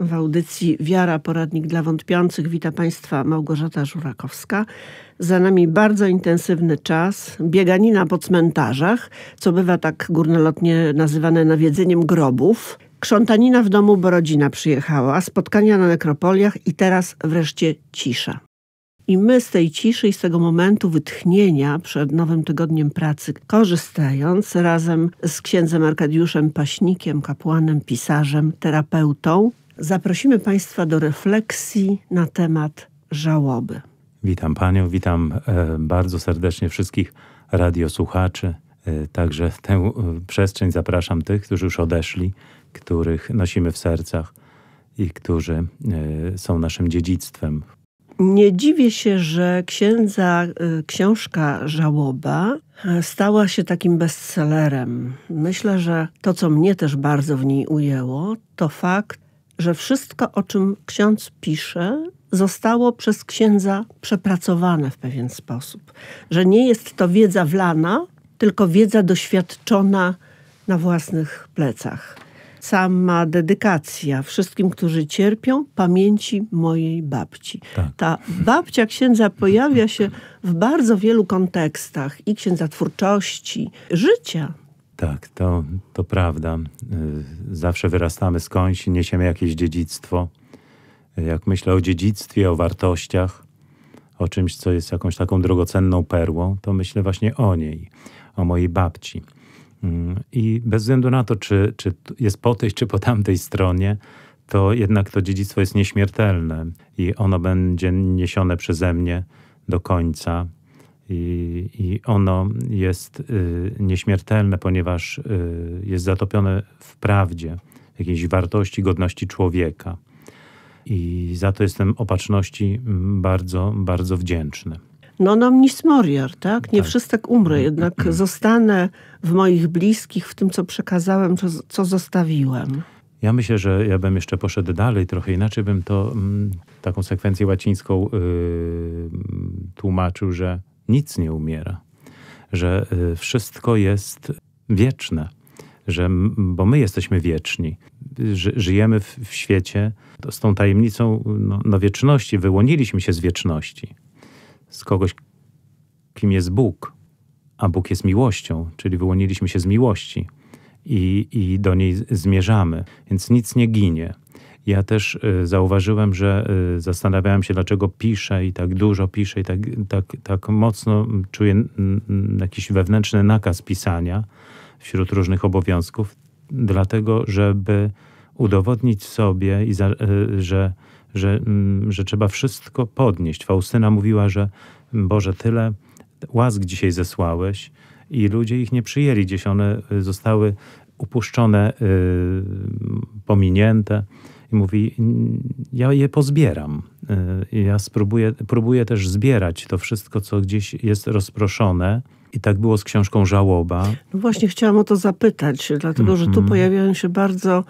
W audycji Wiara, poradnik dla wątpiących. Witam Państwa Małgorzata Żurakowska. Za nami bardzo intensywny czas, bieganina po cmentarzach, co bywa tak górnolotnie nazywane nawiedzeniem grobów. Krzątanina w domu, bo rodzina przyjechała, spotkania na nekropoliach i teraz wreszcie cisza. I my z tej ciszy i z tego momentu wytchnienia przed nowym tygodniem pracy, korzystając razem z księdzem Arkadiuszem Paśnikiem, kapłanem, pisarzem, terapeutą, Zaprosimy Państwa do refleksji na temat żałoby. Witam Panią, witam e, bardzo serdecznie wszystkich radiosłuchaczy. E, także tę e, przestrzeń zapraszam tych, którzy już odeszli, których nosimy w sercach i którzy są naszym dziedzictwem. Nie dziwię się, że księdza, książka Żałoba stała się takim bestsellerem. Myślę, że to, co mnie też bardzo w niej ujęło, to fakt, że wszystko, o czym ksiądz pisze, zostało przez księdza przepracowane w pewien sposób. Że nie jest to wiedza wlana, tylko wiedza doświadczona na własnych plecach. Sama dedykacja wszystkim, którzy cierpią, pamięci mojej babci. Tak. Ta babcia księdza pojawia się w bardzo wielu kontekstach i księdza twórczości, życia tak, to, to prawda. Y, zawsze wyrastamy skądś, niesiemy jakieś dziedzictwo. Jak myślę o dziedzictwie, o wartościach, o czymś, co jest jakąś taką drogocenną perłą, to myślę właśnie o niej, o mojej babci. Mm, I bez względu na to, czy, czy jest po tej, czy po tamtej stronie, to jednak to dziedzictwo jest nieśmiertelne i ono będzie niesione przeze mnie do końca. I, i ono jest y, nieśmiertelne, ponieważ y, jest zatopione w prawdzie, jakiejś wartości, godności człowieka. I za to jestem opatrzności mm, bardzo, bardzo wdzięczny. No, no mnis moriar, tak? Nie tak. wszystek umrę, jednak mm, mm. zostanę w moich bliskich, w tym, co przekazałem, co, co zostawiłem. Ja myślę, że ja bym jeszcze poszedł dalej, trochę inaczej bym to, taką sekwencję łacińską y, tłumaczył, że nic nie umiera, że y, wszystko jest wieczne, że, bo my jesteśmy wieczni. Ży, żyjemy w, w, świecie z tą tajemnicą no, no wieczności, wyłoniliśmy się z wieczności, z kogoś, kim jest Bóg, a Bóg jest miłością, czyli wyłoniliśmy się z miłości i, i do niej zmierzamy, więc nic nie ginie. Ja też y, zauważyłem, że y, zastanawiałem się, dlaczego piszę i tak dużo piszę i tak, tak, tak mocno czuję jakiś wewnętrzny nakaz pisania wśród różnych obowiązków, dlatego żeby udowodnić sobie, i za, y, że, że, mm, że trzeba wszystko podnieść. Faustyna mówiła, że Boże, tyle łask dzisiaj zesłałeś i ludzie ich nie przyjęli, gdzieś one zostały upuszczone, pominięte i mówi, ja je pozbieram. Y, ja spróbuję, próbuję też zbierać to wszystko, co gdzieś jest rozproszone. I tak było z książką Żałoba. No właśnie chciałam o to zapytać, dlatego że tu mhm. pojawiają się bardzo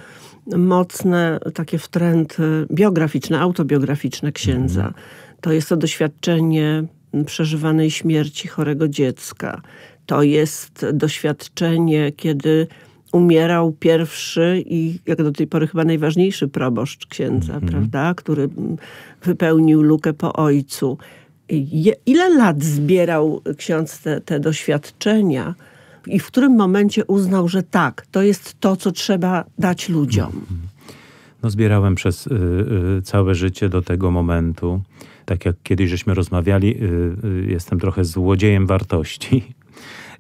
mocne takie wtręty biograficzne, autobiograficzne księdza. Mhm. To jest to doświadczenie przeżywanej śmierci chorego dziecka. To jest doświadczenie, kiedy umierał pierwszy i jak do tej pory chyba najważniejszy proboszcz księdza, mm -hmm. prawda, który wypełnił lukę po ojcu. Ile lat zbierał ksiądz te, te doświadczenia i w którym momencie uznał, że tak, to jest to, co trzeba dać ludziom? Mhm. No, zbierałem przez y, y, całe życie do tego momentu. Tak jak kiedyś żeśmy rozmawiali, y, y jestem trochę złodziejem wartości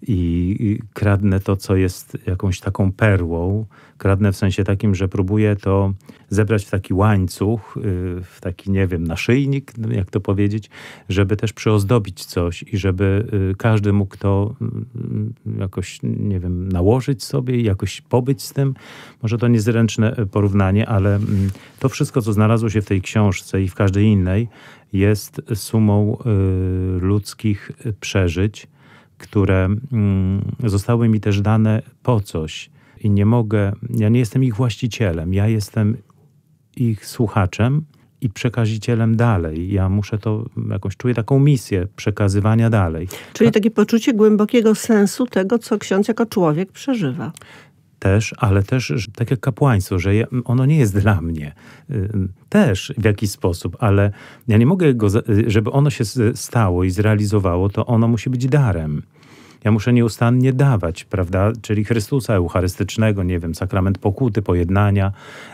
i kradnę to, co jest jakąś taką perłą. Kradnę w sensie takim, że próbuję to zebrać w taki łańcuch, y, w taki, nie wiem, naszyjnik, jak to powiedzieć, żeby też przyozdobić coś i żeby y, każdy mógł to mm, jakoś, nie wiem, nałożyć sobie i jakoś pobyć z tym. Może to niezręczne e, porównanie, ale mm, to wszystko, co znalazło się w tej książce i w każdej innej, jest sumą y, ludzkich e, przeżyć które mm, zostały mi też dane po coś i nie mogę, ja nie jestem ich właścicielem, ja jestem ich słuchaczem i przekazicielem dalej. Ja muszę to, jakoś czuję taką misję przekazywania dalej. Czyli takie poczucie głębokiego sensu tego, co ksiądz jako człowiek przeżywa też, ale też tak jak kapłaństwo, że ono nie jest dla mnie. Też w jakiś sposób, ale ja nie mogę go, żeby ono się stało i zrealizowało, to ono musi być darem. Ja muszę nieustannie dawać, prawda? Czyli Chrystusa Eucharystycznego, nie wiem, sakrament pokuty, pojednania,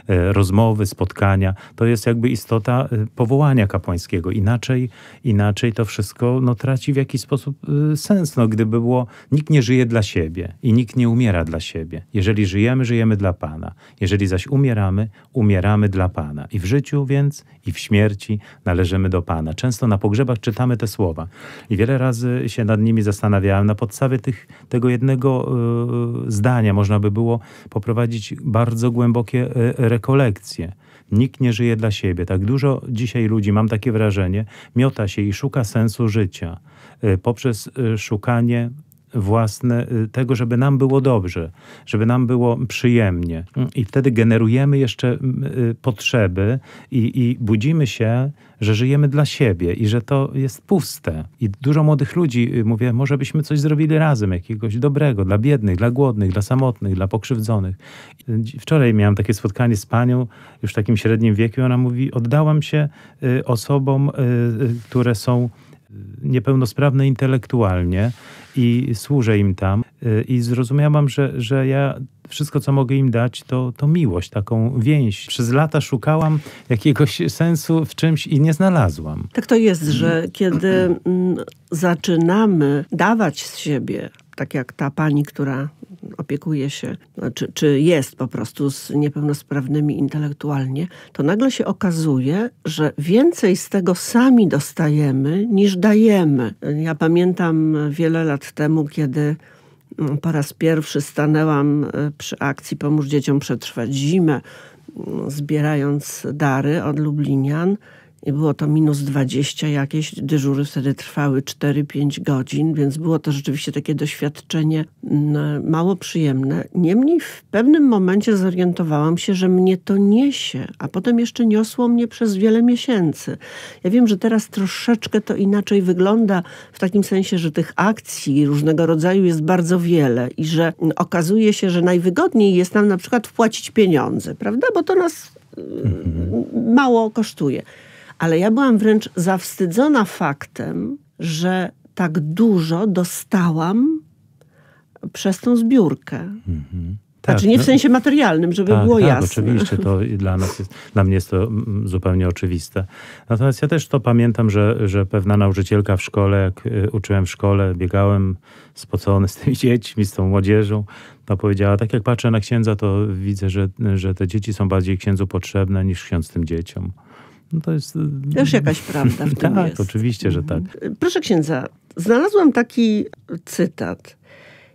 e, rozmowy, spotkania. To jest jakby istota e, powołania kapłańskiego. Inaczej, inaczej to wszystko no, traci w jakiś sposób e, sens. No, gdyby było, nikt nie żyje dla siebie i nikt nie umiera dla siebie. Jeżeli żyjemy, żyjemy dla Pana. Jeżeli zaś umieramy, umieramy dla Pana. I w życiu więc, i w śmierci należymy do Pana. Często na pogrzebach czytamy te słowa. I wiele razy się nad nimi zastanawiałem na podstawie podstawie tych, tego jednego e, zdania można by było poprowadzić bardzo głębokie e, rekolekcje. Nikt nie żyje dla siebie. Tak dużo dzisiaj ludzi, mam takie wrażenie, miota się i szuka sensu życia e, poprzez szukanie własne y, tego, żeby nam było dobrze, żeby nam było przyjemnie. Mm, I wtedy generujemy jeszcze mm, y, potrzeby i, i budzimy się, że żyjemy dla siebie i że to jest puste. I dużo młodych ludzi y, mówię, może byśmy coś zrobili razem, jakiegoś dobrego dla biednych, dla głodnych, dla samotnych, dla pokrzywdzonych. Wczoraj miałam takie spotkanie z panią, już w takim średnim wieku, ona mówi, oddałam się osobom, które są niepełnosprawne intelektualnie i służę im tam. Y, I zrozumiałam, że, że ja wszystko, co mogę im dać, to, to miłość, taką więź. Przez lata szukałam jakiegoś sensu w czymś i nie znalazłam. Tak to jest, że kiedy mm, zaczynamy dawać z siebie, tak jak ta pani, która opiekuje się, no, czy, czy jest po prostu z niepełnosprawnymi intelektualnie, to nagle się okazuje, że więcej z tego sami dostajemy niż dajemy. Ja pamiętam wiele lat temu, kiedy mm, po raz pierwszy stanęłam e, przy akcji Pomóż Dzieciom Przetrwać Zimę, mm, zbierając dary od Lublinian i było to minus 20 jakieś, dyżury wtedy trwały 4-5 godzin, więc było to rzeczywiście takie doświadczenie mm, mało przyjemne. Niemniej w pewnym momencie zorientowałam się, że mnie to niesie, a potem jeszcze niosło mnie przez wiele miesięcy. Ja wiem, że teraz troszeczkę to inaczej wygląda, w takim sensie, że tych akcji różnego rodzaju jest bardzo wiele i że mm, okazuje się, że najwygodniej jest nam na przykład wpłacić pieniądze, prawda? Bo to nas y, mhm. mało kosztuje ale ja byłam wręcz zawstydzona faktem, że tak dużo dostałam przez tą zbiórkę. Mhm. Znaczy, tak, znaczy nie w no sensie materialnym, żeby tak, było tak, jasne. Oczywiście, to dla nas jest, dla mnie jest to mm, zupełnie oczywiste. Natomiast ja też to pamiętam, że, że pewna nauczycielka w szkole, jak y, uczyłem w szkole, biegałem spocony z tymi dziećmi, z tą młodzieżą, to powiedziała, tak jak patrzę na księdza, to widzę, że, że te dzieci są bardziej księdzu potrzebne niż ksiądz tym dzieciom. No to jest... Też jakaś prawda w tym Tak, jest. oczywiście, że tak. Proszę księdza, znalazłam taki cytat.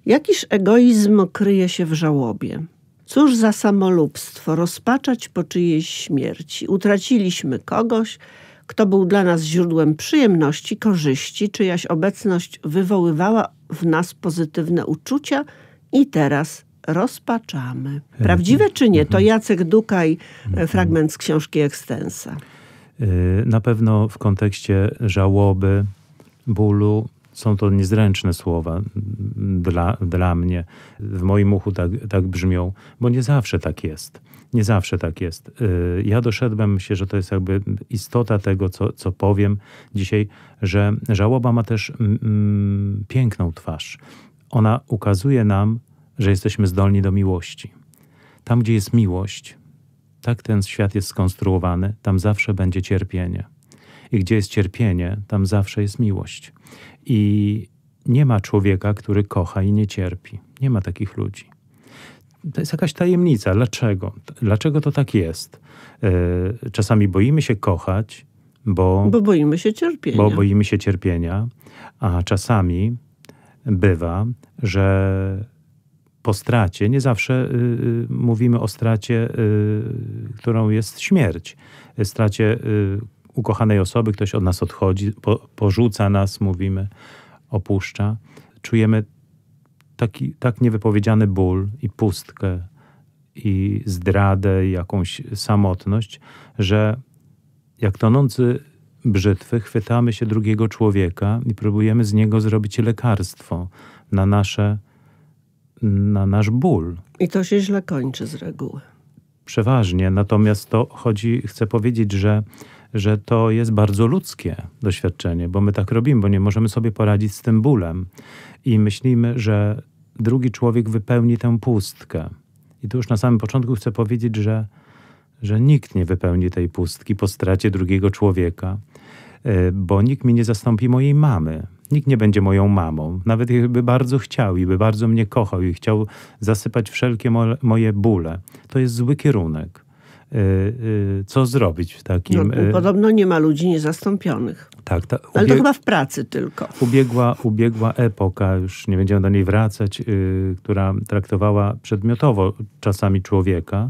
Jakiż egoizm kryje się w żałobie? Cóż za samolubstwo rozpaczać po czyjejś śmierci? Utraciliśmy kogoś, kto był dla nas źródłem przyjemności, korzyści, czyjaś obecność wywoływała w nas pozytywne uczucia i teraz rozpaczamy. Mhm. Prawdziwe czy nie? To mhm. Jacek Dukaj, e, mhm. fragment z książki Ekstensa. Y, na pewno w kontekście żałoby, bólu są to niezręczne słowa dla, dla mnie. W moim uchu tak, tak brzmią, bo nie zawsze tak jest. Nie zawsze tak jest. Y, ja doszedłem się, że to jest jakby istota tego, co, co powiem dzisiaj, że żałoba ma też mm, piękną twarz. Ona ukazuje nam, że jesteśmy zdolni do miłości. Tam, gdzie jest miłość, tak ten świat jest skonstruowany, tam zawsze będzie cierpienie. I gdzie jest cierpienie, tam zawsze jest miłość. I nie ma człowieka, który kocha i nie cierpi. Nie ma takich ludzi. To jest jakaś tajemnica. Dlaczego? Dlaczego to tak jest? E, czasami boimy się kochać, bo, bo boimy się cierpienia. Bo boimy się cierpienia, a czasami bywa, że po stracie, nie zawsze y, y, mówimy o stracie, y, którą jest śmierć. Stracie y, ukochanej osoby, ktoś od nas odchodzi, po, porzuca nas, mówimy, opuszcza. Czujemy taki tak niewypowiedziany ból i pustkę, i zdradę, i jakąś samotność, że jak tonący brzytwy chwytamy się drugiego człowieka i próbujemy z niego zrobić lekarstwo na nasze na nasz ból. I to się źle kończy z reguły. Przeważnie, natomiast to chodzi, chcę powiedzieć, że, że to jest bardzo ludzkie doświadczenie, bo my tak robimy, bo nie możemy sobie poradzić z tym bólem i myślimy, że drugi człowiek wypełni tę pustkę. I tu już na samym początku chcę powiedzieć, że, że nikt nie wypełni tej pustki po stracie drugiego człowieka, e, bo nikt mi nie zastąpi mojej mamy. Nikt nie będzie moją mamą, nawet gdyby bardzo chciał i by bardzo mnie kochał i chciał zasypać wszelkie moje bóle. To jest zły kierunek. Y, y, co zrobić w takim... No, y, podobno nie ma ludzi niezastąpionych. Tak, ta, Ale to chyba w pracy tylko. Ubiegła, ubiegła epoka, już nie będziemy do niej wracać, która traktowała przedmiotowo czasami człowieka,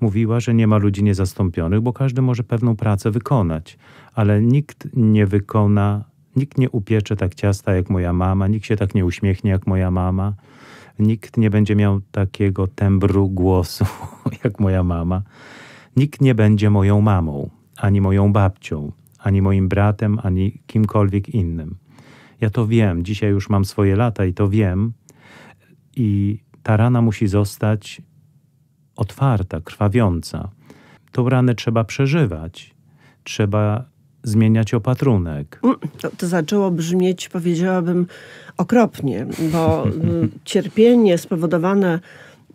mówiła, że nie ma ludzi niezastąpionych, bo każdy może pewną pracę wykonać, ale nikt nie wykona Nikt nie upiecze tak ciasta jak moja mama, nikt się tak nie uśmiechnie jak moja mama, nikt nie będzie miał takiego tembru głosu jak moja mama, nikt nie będzie moją mamą, ani moją babcią, ani moim bratem, ani kimkolwiek innym. Ja to wiem, dzisiaj już mam swoje lata i to wiem, i ta rana musi zostać otwarta, krwawiąca. Tą ranę trzeba przeżywać, trzeba zmieniać opatrunek. Mm, to, to zaczęło brzmieć, powiedziałabym, okropnie, bo y, cierpienie spowodowane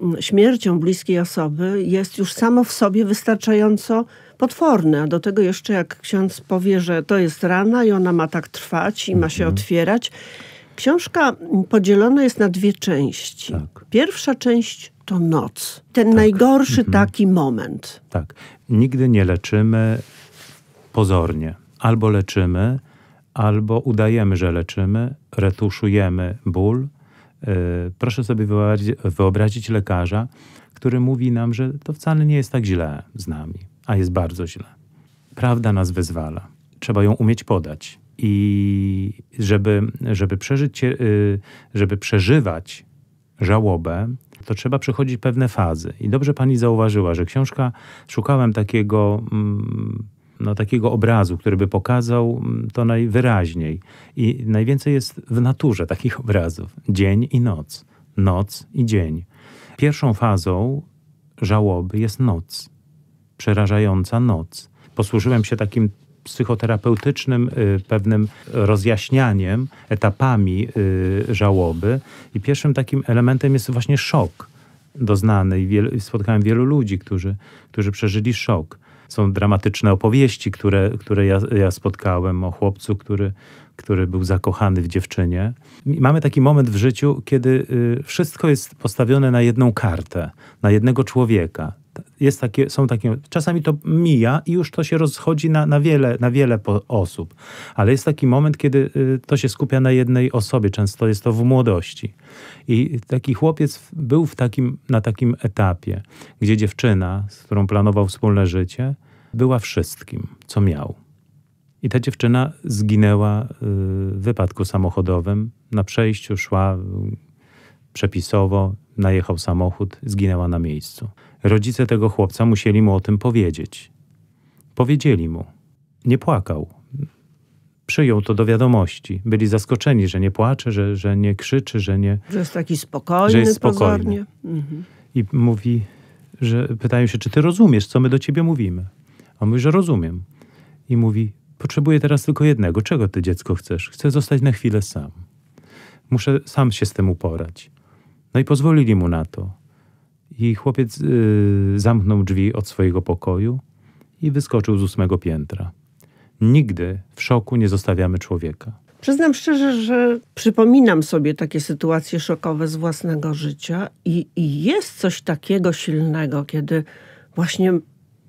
mm, śmiercią bliskiej osoby jest już samo w sobie wystarczająco potworne. A do tego jeszcze jak ksiądz powie, że to jest rana i ona ma tak trwać i ma się mhm. otwierać. Książka mm, podzielona jest na dwie części. Tak. Pierwsza część to noc. Ten tak. najgorszy mhm. taki moment. Tak. Nigdy nie leczymy, pozornie. Albo leczymy, albo udajemy, że leczymy, retuszujemy ból. Y, proszę sobie wyobrazić, lekarza, który mówi nam, że to wcale nie jest tak źle z nami, a jest bardzo źle. Prawda nas wyzwala. Trzeba ją umieć podać. I żeby, żeby, przeżyć, y, żeby przeżywać żałobę, to trzeba przechodzić pewne fazy. I dobrze pani zauważyła, że książka, szukałem takiego mm, no, takiego obrazu, który by pokazał mm, to najwyraźniej. I najwięcej jest w naturze takich obrazów. Dzień i noc. Noc i dzień. Pierwszą fazą żałoby jest noc. Przerażająca noc. Posłużyłem się takim psychoterapeutycznym y, pewnym rozjaśnianiem, etapami y, żałoby. I pierwszym takim elementem jest właśnie szok doznany. I wiel, spotkałem wielu ludzi, którzy, którzy przeżyli szok są dramatyczne opowieści, które, które ja, ja spotkałem o chłopcu, który, który był zakochany w dziewczynie. I mamy taki moment w życiu, kiedy y, wszystko jest postawione na jedną kartę, na jednego człowieka jest takie, są takie, czasami to mija i już to się rozchodzi na, na, wiele, na wiele osób, ale jest taki moment, kiedy y, to się skupia na jednej osobie, często jest to w młodości. I taki chłopiec był w takim, na takim etapie, gdzie dziewczyna, z którą planował wspólne życie, była wszystkim, co miał. I ta dziewczyna zginęła y, w wypadku samochodowym. Na przejściu szła y, przepisowo, najechał samochód, zginęła na miejscu. Rodzice tego chłopca musieli mu o tym powiedzieć. Powiedzieli mu. Nie płakał. Przyjął to do wiadomości. Byli zaskoczeni, że nie płacze, że, że nie krzyczy, że nie. Że jest taki spokojny, że jest spokojny. Mhm. I mówi, że pytają się, czy ty rozumiesz, co my do ciebie mówimy? A mówi, że rozumiem. I mówi, potrzebuję teraz tylko jednego. Czego ty dziecko chcesz? Chcę zostać na chwilę sam. Muszę sam się z tym uporać. No i pozwolili mu na to. I chłopiec y, zamknął drzwi od swojego pokoju i wyskoczył z ósmego piętra. Nigdy w szoku nie zostawiamy człowieka. Przyznam szczerze, że przypominam sobie takie sytuacje szokowe z własnego życia i, i jest coś takiego silnego, kiedy właśnie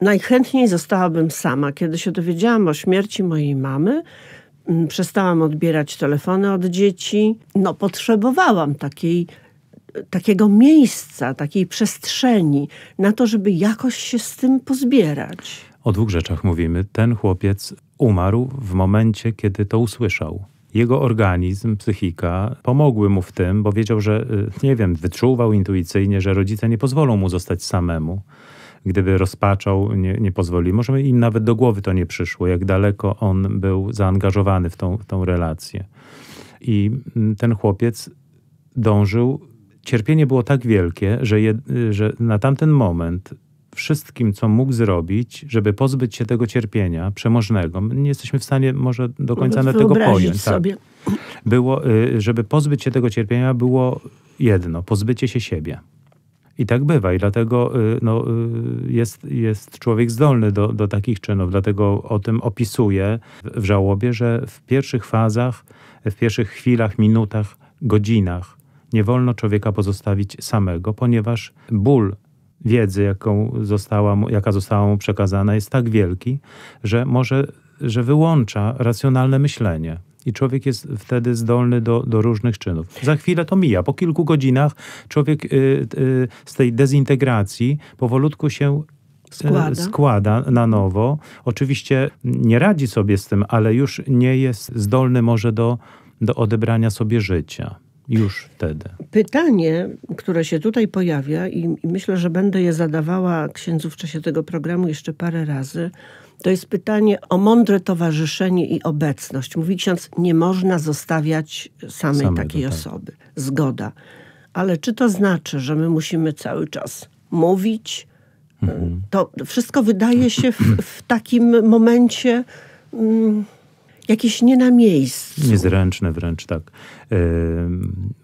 najchętniej zostałabym sama. Kiedy się dowiedziałam o śmierci mojej mamy, mm, przestałam odbierać telefony od dzieci. No, potrzebowałam takiej takiego miejsca, takiej przestrzeni na to, żeby jakoś się z tym pozbierać. O dwóch rzeczach mówimy. Ten chłopiec umarł w momencie, kiedy to usłyszał. Jego organizm, psychika pomogły mu w tym, bo wiedział, że, y, nie wiem, wyczuwał intuicyjnie, że rodzice nie pozwolą mu zostać samemu. Gdyby rozpaczał, nie, nie pozwolili. Może im nawet do głowy to nie przyszło, jak daleko on był zaangażowany w tą, w tą relację. I mm, ten chłopiec dążył Cierpienie było tak wielkie, że, je, że na tamten moment wszystkim, co mógł zrobić, żeby pozbyć się tego cierpienia przemożnego. nie jesteśmy w stanie może do końca na tego pojąć. Tak. Sobie. Było, y, żeby pozbyć się tego cierpienia było jedno, pozbycie się siebie. I tak bywa i dlatego y, no, y, jest, jest człowiek zdolny do, do takich czynów, dlatego o tym opisuje w żałobie, że w pierwszych fazach, w pierwszych chwilach, minutach, godzinach nie wolno człowieka pozostawić samego, ponieważ ból wiedzy, jaką została mu, jaka została mu przekazana, jest tak wielki, że może, że wyłącza racjonalne myślenie. I człowiek jest wtedy zdolny do, do różnych czynów. Za chwilę to mija. Po kilku godzinach człowiek y, y, z tej dezintegracji powolutku się y, Składa. składa. na nowo. Oczywiście nie radzi sobie z tym, ale już nie jest zdolny może do, do odebrania sobie życia już wtedy? Pytanie, które się tutaj pojawia i, myślę, że będę je zadawała księdzu w czasie tego programu jeszcze parę razy, to jest pytanie o mądre towarzyszenie i obecność. Mówi ksiądz, nie można zostawiać samej, samej takiej tutaj. No osoby. Zgoda. Ale czy to znaczy, że my musimy cały czas mówić? Mhm. To wszystko wydaje się w, w takim momencie... Mm, jakieś nie na miejscu. Niezręczne wręcz, tak. E,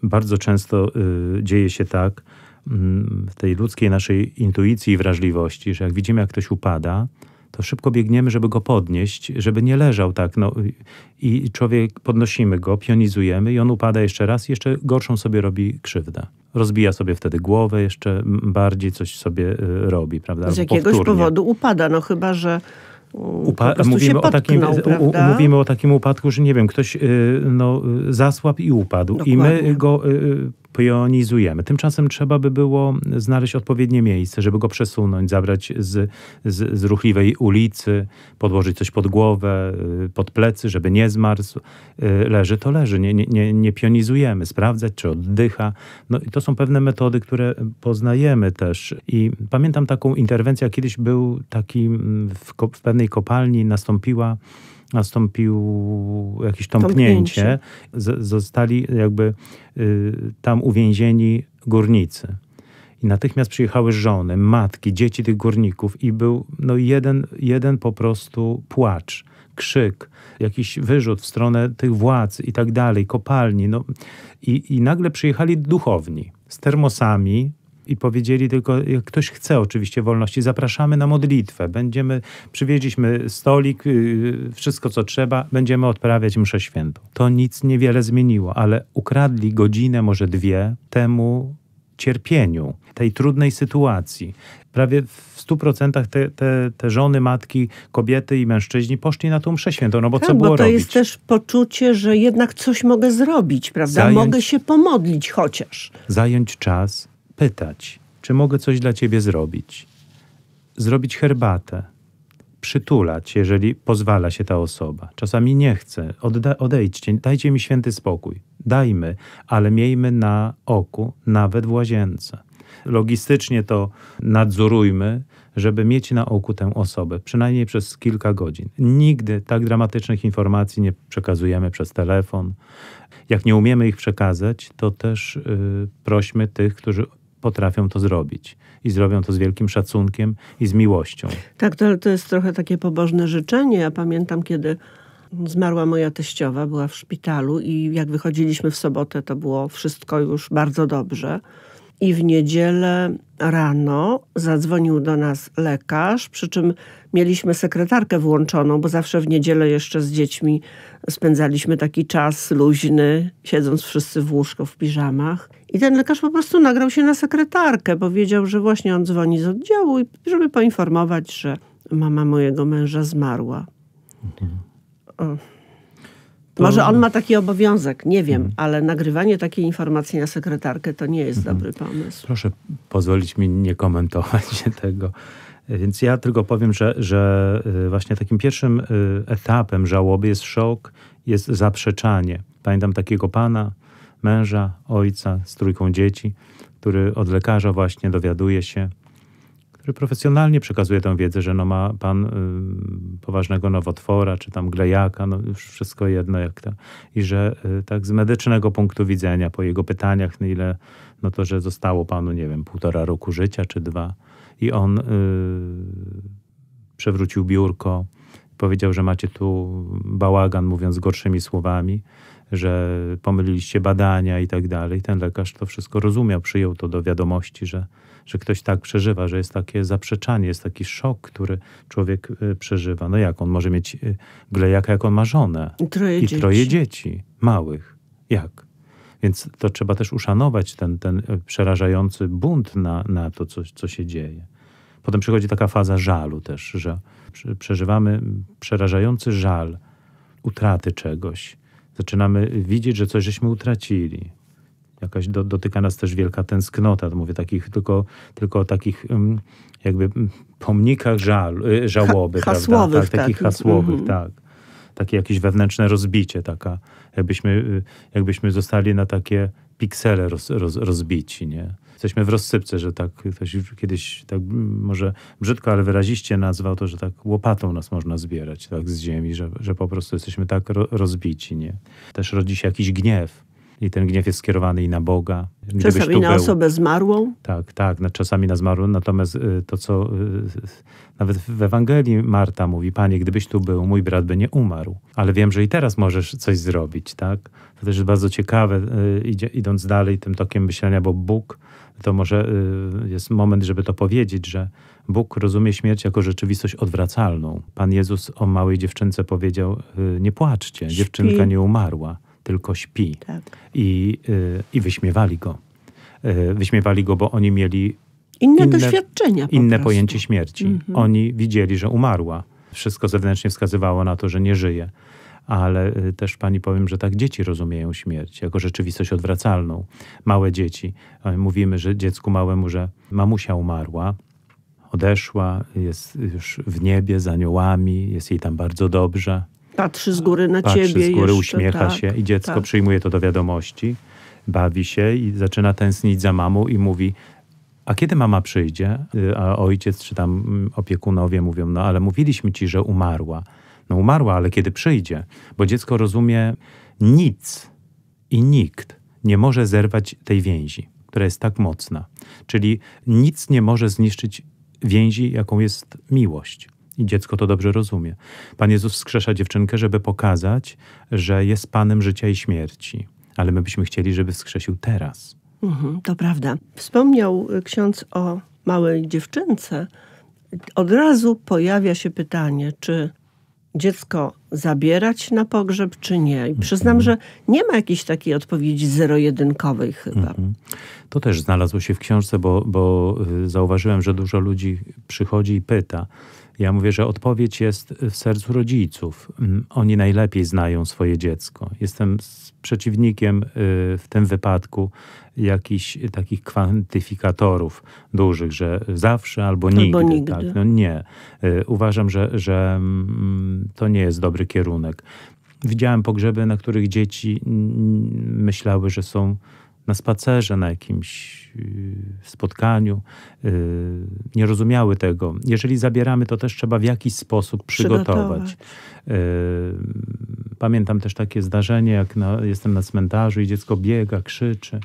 bardzo często e, dzieje się tak mm, w tej ludzkiej naszej intuicji i wrażliwości, że jak widzimy, jak ktoś upada, to szybko biegniemy, żeby go podnieść, żeby nie leżał tak. No, I człowiek, podnosimy go, pionizujemy i on upada jeszcze raz i jeszcze gorszą sobie robi krzywdę. Rozbija sobie wtedy głowę, jeszcze bardziej coś sobie e, robi, prawda? Z jakiegoś Powtórnie. powodu upada, no chyba, że Upa- mówimy, o takim, potknął, u, mówimy o takim upadku, że nie wiem, ktoś y, no, zasłabł i upadł. Dokładnie. I my go y, y pionizujemy. Tymczasem trzeba by było znaleźć odpowiednie miejsce, żeby go przesunąć, zabrać z, z, z ruchliwej ulicy, podłożyć coś pod głowę, y, pod plecy, żeby nie zmarzł. Y, leży to leży, nie, nie, nie pionizujemy. Sprawdzać, czy oddycha. No i to są pewne metody, które poznajemy też. I pamiętam taką interwencję, kiedyś był taki mm, w, w pewnej kopalni nastąpiła Nastąpił jakieś tąpnięcie, tąpnięcie. zostali jakby y, tam uwięzieni górnicy. I natychmiast przyjechały żony, matki, dzieci tych górników i był no, jeden, jeden po prostu płacz krzyk, jakiś wyrzut w stronę tych władz i tak dalej, kopalni. No. I, I nagle przyjechali duchowni z termosami, i powiedzieli tylko, jak ktoś chce oczywiście wolności, zapraszamy na modlitwę. Będziemy, przywieźliśmy stolik, y, wszystko co trzeba, będziemy odprawiać mszę świętą. To nic niewiele zmieniło, ale ukradli godzinę, może dwie temu cierpieniu, tej trudnej sytuacji. Prawie w stu te, te, te żony, matki, kobiety i mężczyźni poszli na tą mszę świętą, no bo tak, co było bo to robić? jest też poczucie, że jednak coś mogę zrobić, prawda? Zająć, mogę się pomodlić chociaż. Zająć czas, pytać, czy mogę coś dla ciebie zrobić, zrobić herbatę, przytulać, jeżeli pozwala się ta osoba. Czasami nie chcę, Odda odejdźcie, dajcie mi święty spokój, dajmy, ale miejmy na oku, nawet w łazience. Logistycznie to nadzorujmy, żeby mieć na oku tę osobę, przynajmniej przez kilka godzin. Nigdy tak dramatycznych informacji nie przekazujemy przez telefon. Jak nie umiemy ich przekazać, to też yy, prośmy tych, którzy potrafią to zrobić. I zrobią to z wielkim szacunkiem i z miłością. Tak, to, to jest trochę takie pobożne życzenie. Ja pamiętam, kiedy zmarła moja teściowa, była w szpitalu i jak wychodziliśmy w sobotę, to było wszystko już bardzo dobrze. I w niedzielę rano zadzwonił do nas lekarz, przy czym mieliśmy sekretarkę włączoną, bo zawsze w niedzielę jeszcze z dziećmi spędzaliśmy taki czas luźny, siedząc wszyscy w łóżko w piżamach. I ten lekarz po prostu nagrał się na sekretarkę. Powiedział, że właśnie on dzwoni z oddziału, żeby poinformować, że mama mojego męża zmarła. Mhm. To... Może on ma taki obowiązek, nie wiem, mhm. ale nagrywanie takiej informacji na sekretarkę to nie jest mhm. dobry pomysł. Proszę pozwolić mi nie komentować tego. Więc ja tylko powiem, że, że y, właśnie takim pierwszym y, etapem żałoby jest szok, jest zaprzeczanie. Pamiętam takiego pana, męża, ojca z trójką dzieci, który od lekarza właśnie dowiaduje się, który profesjonalnie przekazuje tę wiedzę, że no ma pan y, poważnego nowotwora, czy tam glejaka, no już wszystko jedno jak to. I że y, tak z medycznego punktu widzenia, po jego pytaniach, na no ile, no to, że zostało panu, nie wiem, półtora roku życia, czy dwa. I on y, przewrócił biurko, powiedział, że macie tu bałagan, mówiąc gorszymi słowami że pomyliliście badania i tak dalej. Ten lekarz to wszystko rozumiał, przyjął to do wiadomości, że, że ktoś tak przeżywa, że jest takie zaprzeczanie, jest taki szok, który człowiek y, przeżywa. No jak on może mieć glejaka, y, jak on ma żonę troje i dzieci. troje dzieci małych. Jak? Więc to trzeba też uszanować ten, ten y, przerażający bunt na, na to, co, co się dzieje. Potem przychodzi taka faza żalu też, że przeżywamy mm, przerażający żal utraty czegoś zaczynamy widzieć, że coś żeśmy utracili. Jakaś do, dotyka nas też wielka tęsknota. Mówię takich, tylko, tylko o takich mm, jakby mm, pomnikach żal, y, żałoby, ha, hasłowych, prawda? Tak, takich tak. Mhm. hasłowych, mm -hmm. tak. Takie jakieś wewnętrzne rozbicie, taka, jakbyśmy, jakbyśmy zostali na takie piksele roz, roz, rozbici, nie? Jesteśmy w rozsypce, że tak ktoś kiedyś tak może brzydko, ale wyraziście nazwał to, że tak łopatą nas można zbierać tak z ziemi, że, że po prostu jesteśmy tak rozbici, nie? Też rodzi się jakiś gniew i ten gniew jest skierowany i na Boga. Gdybyś czasami na był. osobę zmarłą? Tak, tak, czasami na zmarłą. Natomiast y, to, co y, y, nawet w Ewangelii Marta mówi, Panie, gdybyś tu był, mój brat by nie umarł. Ale wiem, że i teraz możesz coś zrobić, tak? To też jest bardzo ciekawe, idąc dalej tym tokiem myślenia, bo Bóg, to może jest moment, żeby to powiedzieć, że Bóg rozumie śmierć jako rzeczywistość odwracalną. Pan Jezus o małej dziewczynce powiedział, nie płaczcie, dziewczynka nie umarła tylko śpi. Tak. I, y, I wyśmiewali go. Y, wyśmiewali go, bo oni mieli inne, inne doświadczenia. Po inne prostu. pojęcie śmierci. Mhm. Oni widzieli, że umarła. Wszystko zewnętrznie wskazywało na to, że nie żyje. Ale y, też pani powiem, że tak dzieci rozumieją śmierć jako rzeczywistość odwracalną. Małe dzieci. Y, mówimy, że dziecku małemu, że mamusia umarła, odeszła, jest już w niebie z aniołami, jest jej tam bardzo dobrze. Patrzy z góry na Patrzy ciebie. Patrzy z góry, jeszcze, uśmiecha tak, się i dziecko tak. przyjmuje to do wiadomości, bawi się i zaczyna tęsknić za mamą i mówi, a kiedy mama przyjdzie? Y, a ojciec czy tam mm, opiekunowie mówią, no ale mówiliśmy ci, że umarła. No umarła, ale kiedy przyjdzie? Bo dziecko rozumie nic i nikt nie może zerwać tej więzi, która jest tak mocna. Czyli nic nie może zniszczyć więzi, jaką jest miłość. I dziecko to dobrze rozumie. Pan Jezus wskrzesza dziewczynkę, żeby pokazać, że jest Panem życia i śmierci. Ale my byśmy chcieli, żeby wskrzesił teraz. Mhm, to prawda. Wspomniał y, ksiądz o małej dziewczynce. Od razu pojawia się pytanie, czy dziecko zabierać na pogrzeb, czy nie. I przyznam, mhm. że nie ma jakiejś takiej odpowiedzi zero-jedynkowej chyba. Mhm. To też znalazło się w książce, bo, bo y, zauważyłem, że dużo ludzi przychodzi i pyta, ja mówię, że odpowiedź jest w sercu rodziców. Mm, oni najlepiej znają swoje dziecko. Jestem przeciwnikiem y, w tym wypadku jakichś takich kwantyfikatorów dużych, że zawsze albo nigdy. Albo nigdy. Tak? No nie. Y, uważam, że, że mm, to nie jest dobry kierunek. Widziałem pogrzeby, na których dzieci mm, myślały, że są na spacerze, na jakimś y, spotkaniu, y, nie rozumiały tego. Jeżeli zabieramy, to też trzeba w jakiś sposób przygotować. przygotować. Y, pamiętam też takie zdarzenie, jak na, jestem na cmentarzu i dziecko biega, krzyczy.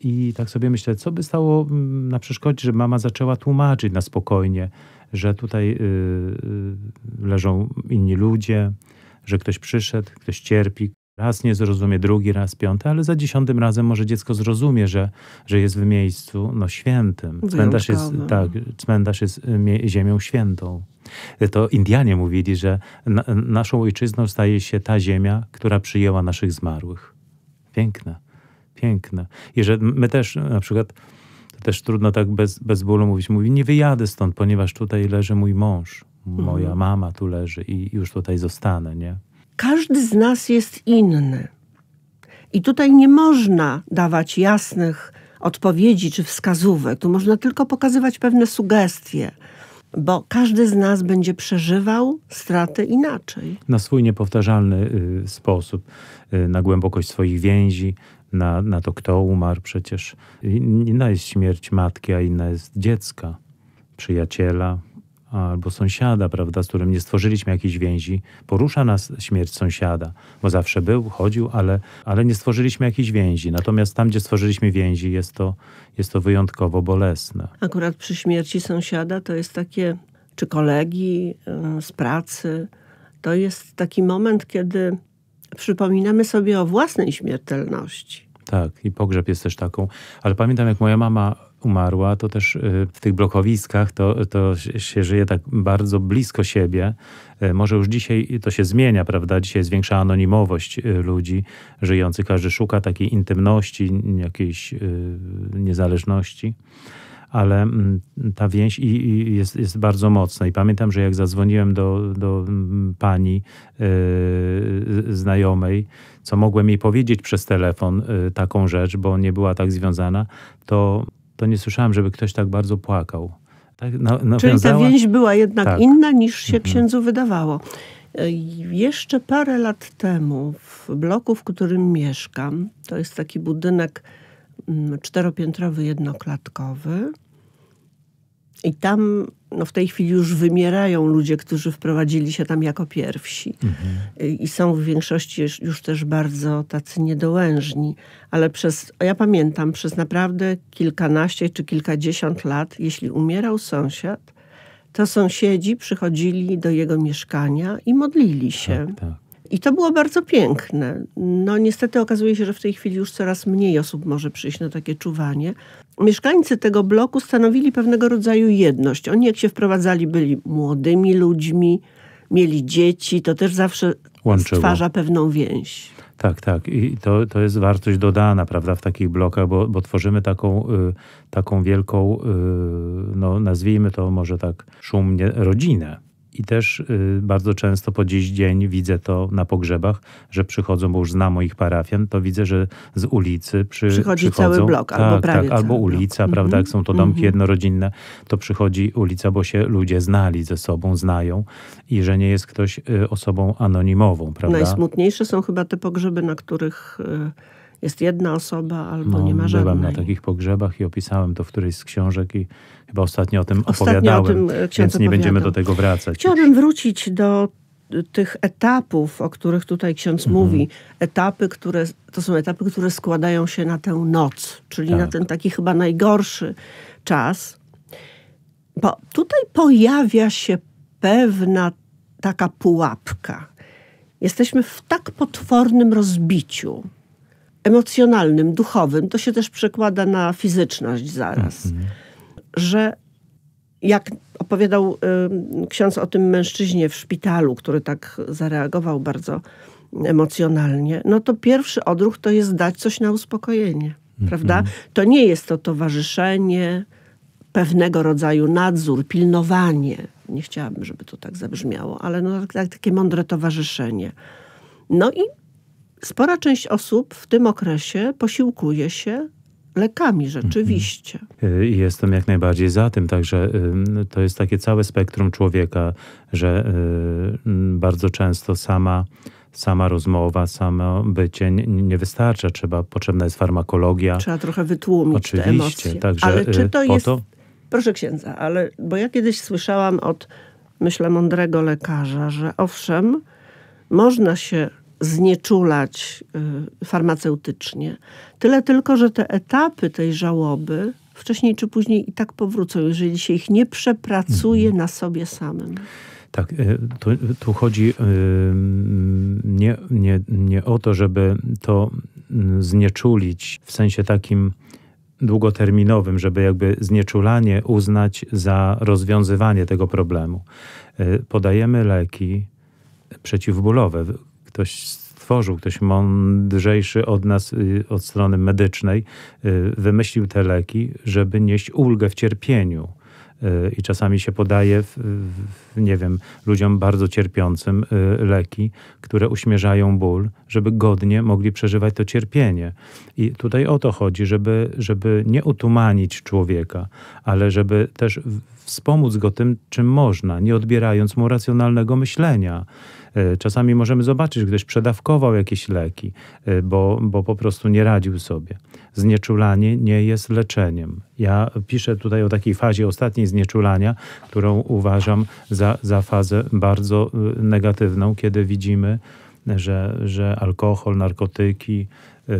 I tak sobie myślę, co by stało mm, na przeszkodzie, że mama zaczęła tłumaczyć na spokojnie, że tutaj leżą inni ludzie, że ktoś przyszedł, ktoś cierpi, Raz nie zrozumie, drugi raz, piąty, ale za dziesiątym razem może dziecko zrozumie, że, że jest w miejscu no, świętym. Cmentarz jest, tak, cmentarz jest y, ziemią świętą. Y, to Indianie mówili, że na, naszą ojczyzną staje się ta ziemia, która przyjęła naszych zmarłych. Piękne, piękne. I że my też na przykład, to też trudno tak bez, bez bólu mówić, mówi nie wyjadę stąd, ponieważ tutaj leży mój mąż, moja mhm. mama tu leży i już tutaj zostanę, nie? Każdy z nas jest inny. I tutaj nie można dawać jasnych odpowiedzi czy wskazówek. Tu można tylko pokazywać pewne sugestie, bo każdy z nas będzie przeżywał straty inaczej. Na swój niepowtarzalny y, sposób, y, na głębokość swoich więzi, na, na to, kto umarł przecież. Inna jest śmierć matki, a inna jest dziecka, przyjaciela, albo sąsiada, prawda, z którym nie stworzyliśmy jakiejś więzi. Porusza nas śmierć sąsiada, bo zawsze był, chodził, ale, ale nie stworzyliśmy jakiejś więzi. Natomiast tam, gdzie stworzyliśmy więzi, jest to, jest to wyjątkowo bolesne. Akurat przy śmierci sąsiada to jest takie, czy kolegi z pracy, to jest taki moment, kiedy przypominamy sobie o własnej śmiertelności. Tak, i pogrzeb jest też taką. Ale pamiętam, jak moja mama umarła, to też y, w tych blokowiskach to, to się żyje tak bardzo blisko siebie. E, może już dzisiaj to się zmienia, prawda? Dzisiaj jest większa anonimowość y, ludzi żyjących. Każdy szuka takiej intymności, jakiejś y, niezależności ale mm, ta więź i, jest, jest bardzo mocna. I pamiętam, że jak zadzwoniłem do, do mm, pani e, znajomej, co mogłem jej powiedzieć przez telefon e, taką rzecz, bo nie była tak związana, to to nie słyszałem, żeby ktoś tak bardzo płakał. Tak, na, na Czyli ta więź była jednak tak. inna niż się mhm. księdzu wydawało. E, jeszcze parę lat temu w bloku, w którym mieszkam, to jest taki budynek mm, czteropiętrowy, jednoklatkowy, i tam no w tej chwili już wymierają ludzie, którzy wprowadzili się tam jako pierwsi. Mhm. I są w większości już też bardzo tacy niedołężni. Ale przez, ja pamiętam, przez naprawdę kilkanaście czy kilkadziesiąt lat, jeśli umierał sąsiad, to sąsiedzi przychodzili do jego mieszkania i modlili się. Tak, tak. I to było bardzo piękne. No niestety okazuje się, że w tej chwili już coraz mniej osób może przyjść na takie czuwanie. Mieszkańcy tego bloku stanowili pewnego rodzaju jedność. Oni jak się wprowadzali byli młodymi ludźmi, mieli dzieci, to też zawsze Łączyło. stwarza pewną więź. Tak, tak. I to, to jest wartość dodana, prawda, w takich blokach, bo, bo tworzymy taką, y, taką wielką, y, no nazwijmy to może tak szumnie, rodzinę. I też y, bardzo często po dziś dzień widzę to na pogrzebach, że przychodzą, bo już znam moich parafian, to widzę, że z ulicy przy, przychodzi przychodzą, cały blok, tak, albo prawie tak, albo ulica, blok. Mhm. prawda? Mm -hmm. Jak są to mhm. domki mm -hmm. jednorodzinne, to przychodzi ulica, bo się ludzie znali ze sobą, znają i że nie jest ktoś y, osobą anonimową, prawda? Najsmutniejsze są chyba te pogrzeby, na których y, jest jedna osoba albo no, nie ma żadnej. Byłem na takich pogrzebach i opisałem to w którejś z książek i chyba ostatnio o tym ostatnio opowiadałem, o tym e, więc nie będziemy do tego wracać. Chciałabym już. wrócić do e, tych etapów, o których tutaj ksiądz mhm. mówi, etapy, które, to są etapy, które składają się na tę noc, czyli tak. na ten taki chyba najgorszy czas. Bo tutaj pojawia się pewna taka pułapka. Jesteśmy w tak potwornym rozbiciu, emocjonalnym, duchowym, to się też przekłada na fizyczność zaraz, mhm. że jak opowiadał y, ksiądz o tym mężczyźnie w szpitalu, który tak zareagował bardzo emocjonalnie, no to pierwszy odruch to jest dać coś na uspokojenie, mhm. prawda? To nie jest to towarzyszenie, pewnego rodzaju nadzór, pilnowanie. Nie chciałabym, żeby to tak zabrzmiało, ale no, tak, takie mądre towarzyszenie. No i Spora część osób w tym okresie posiłkuje się lekami rzeczywiście. Mhm. Y, jestem jak najbardziej za tym, także y, to jest takie całe spektrum człowieka, że y, bardzo często sama sama rozmowa, samo bycie nie, wystarcza. Trzeba, potrzebna jest farmakologia. Trzeba trochę wytłumić Oczywiście, te emocje. Także ale czy to jest... To? Proszę księdza, ale bo ja kiedyś słyszałam od, myślę, mądrego lekarza, że owszem, można się znieczulać y, farmaceutycznie. Tyle tylko, że te etapy tej żałoby wcześniej czy później i tak powrócą, jeżeli się ich nie przepracuje mhm. na sobie samym. Tak, y, tu, tu chodzi y, mm, nie, nie, nie o to, żeby to mm, znieczulić w sensie takim długoterminowym, żeby jakby znieczulanie uznać za rozwiązywanie tego problemu. Podajemy leki przeciwbólowe, ktoś stworzył, ktoś mądrzejszy od nas, y, od strony medycznej, y, wymyślił te leki, żeby nieść ulgę w cierpieniu y, i czasami się podaje, w, w, nie wiem, ludziom bardzo cierpiącym leki, które uśmierzają ból, żeby godnie mogli przeżywać to cierpienie. I tutaj o to chodzi, żeby, żeby nie utumanić człowieka, ale żeby też wspomóc go tym, czym można, nie odbierając mu racjonalnego myślenia. E, czasami możemy zobaczyć, gdyś ktoś przedawkował jakieś leki, e, bo, bo po prostu nie radził sobie. Znieczulanie nie jest leczeniem. Ja piszę tutaj o takiej fazie ostatniej znieczulania, którą uważam za, za fazę bardzo e, negatywną, kiedy widzimy, że, że alkohol, narkotyki,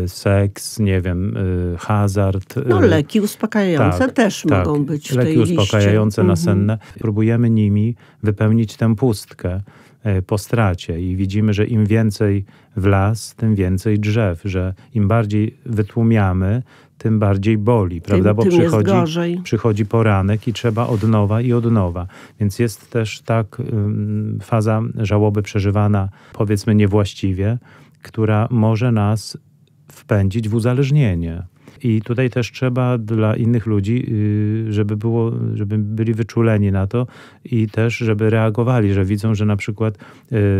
seks, nie wiem, hazard. No leki uspokajające tak, też tak. mogą być w leki tej Leki uspokajające, liście. Mhm. nasenne. Mhm. Próbujemy nimi wypełnić tę pustkę E, po stracie. I widzimy, że im więcej w las, tym więcej drzew, że im bardziej wytłumiamy, tym bardziej boli, prawda? Tym, Bo tym przychodzi, przychodzi poranek i trzeba od nowa i od nowa. Więc jest też tak ym, faza żałoby przeżywana, powiedzmy niewłaściwie, która może nas wpędzić w uzależnienie. I tutaj też trzeba dla innych ludzi, y, żeby było, żeby byli wyczuleni na to i też, żeby reagowali, że widzą, że na przykład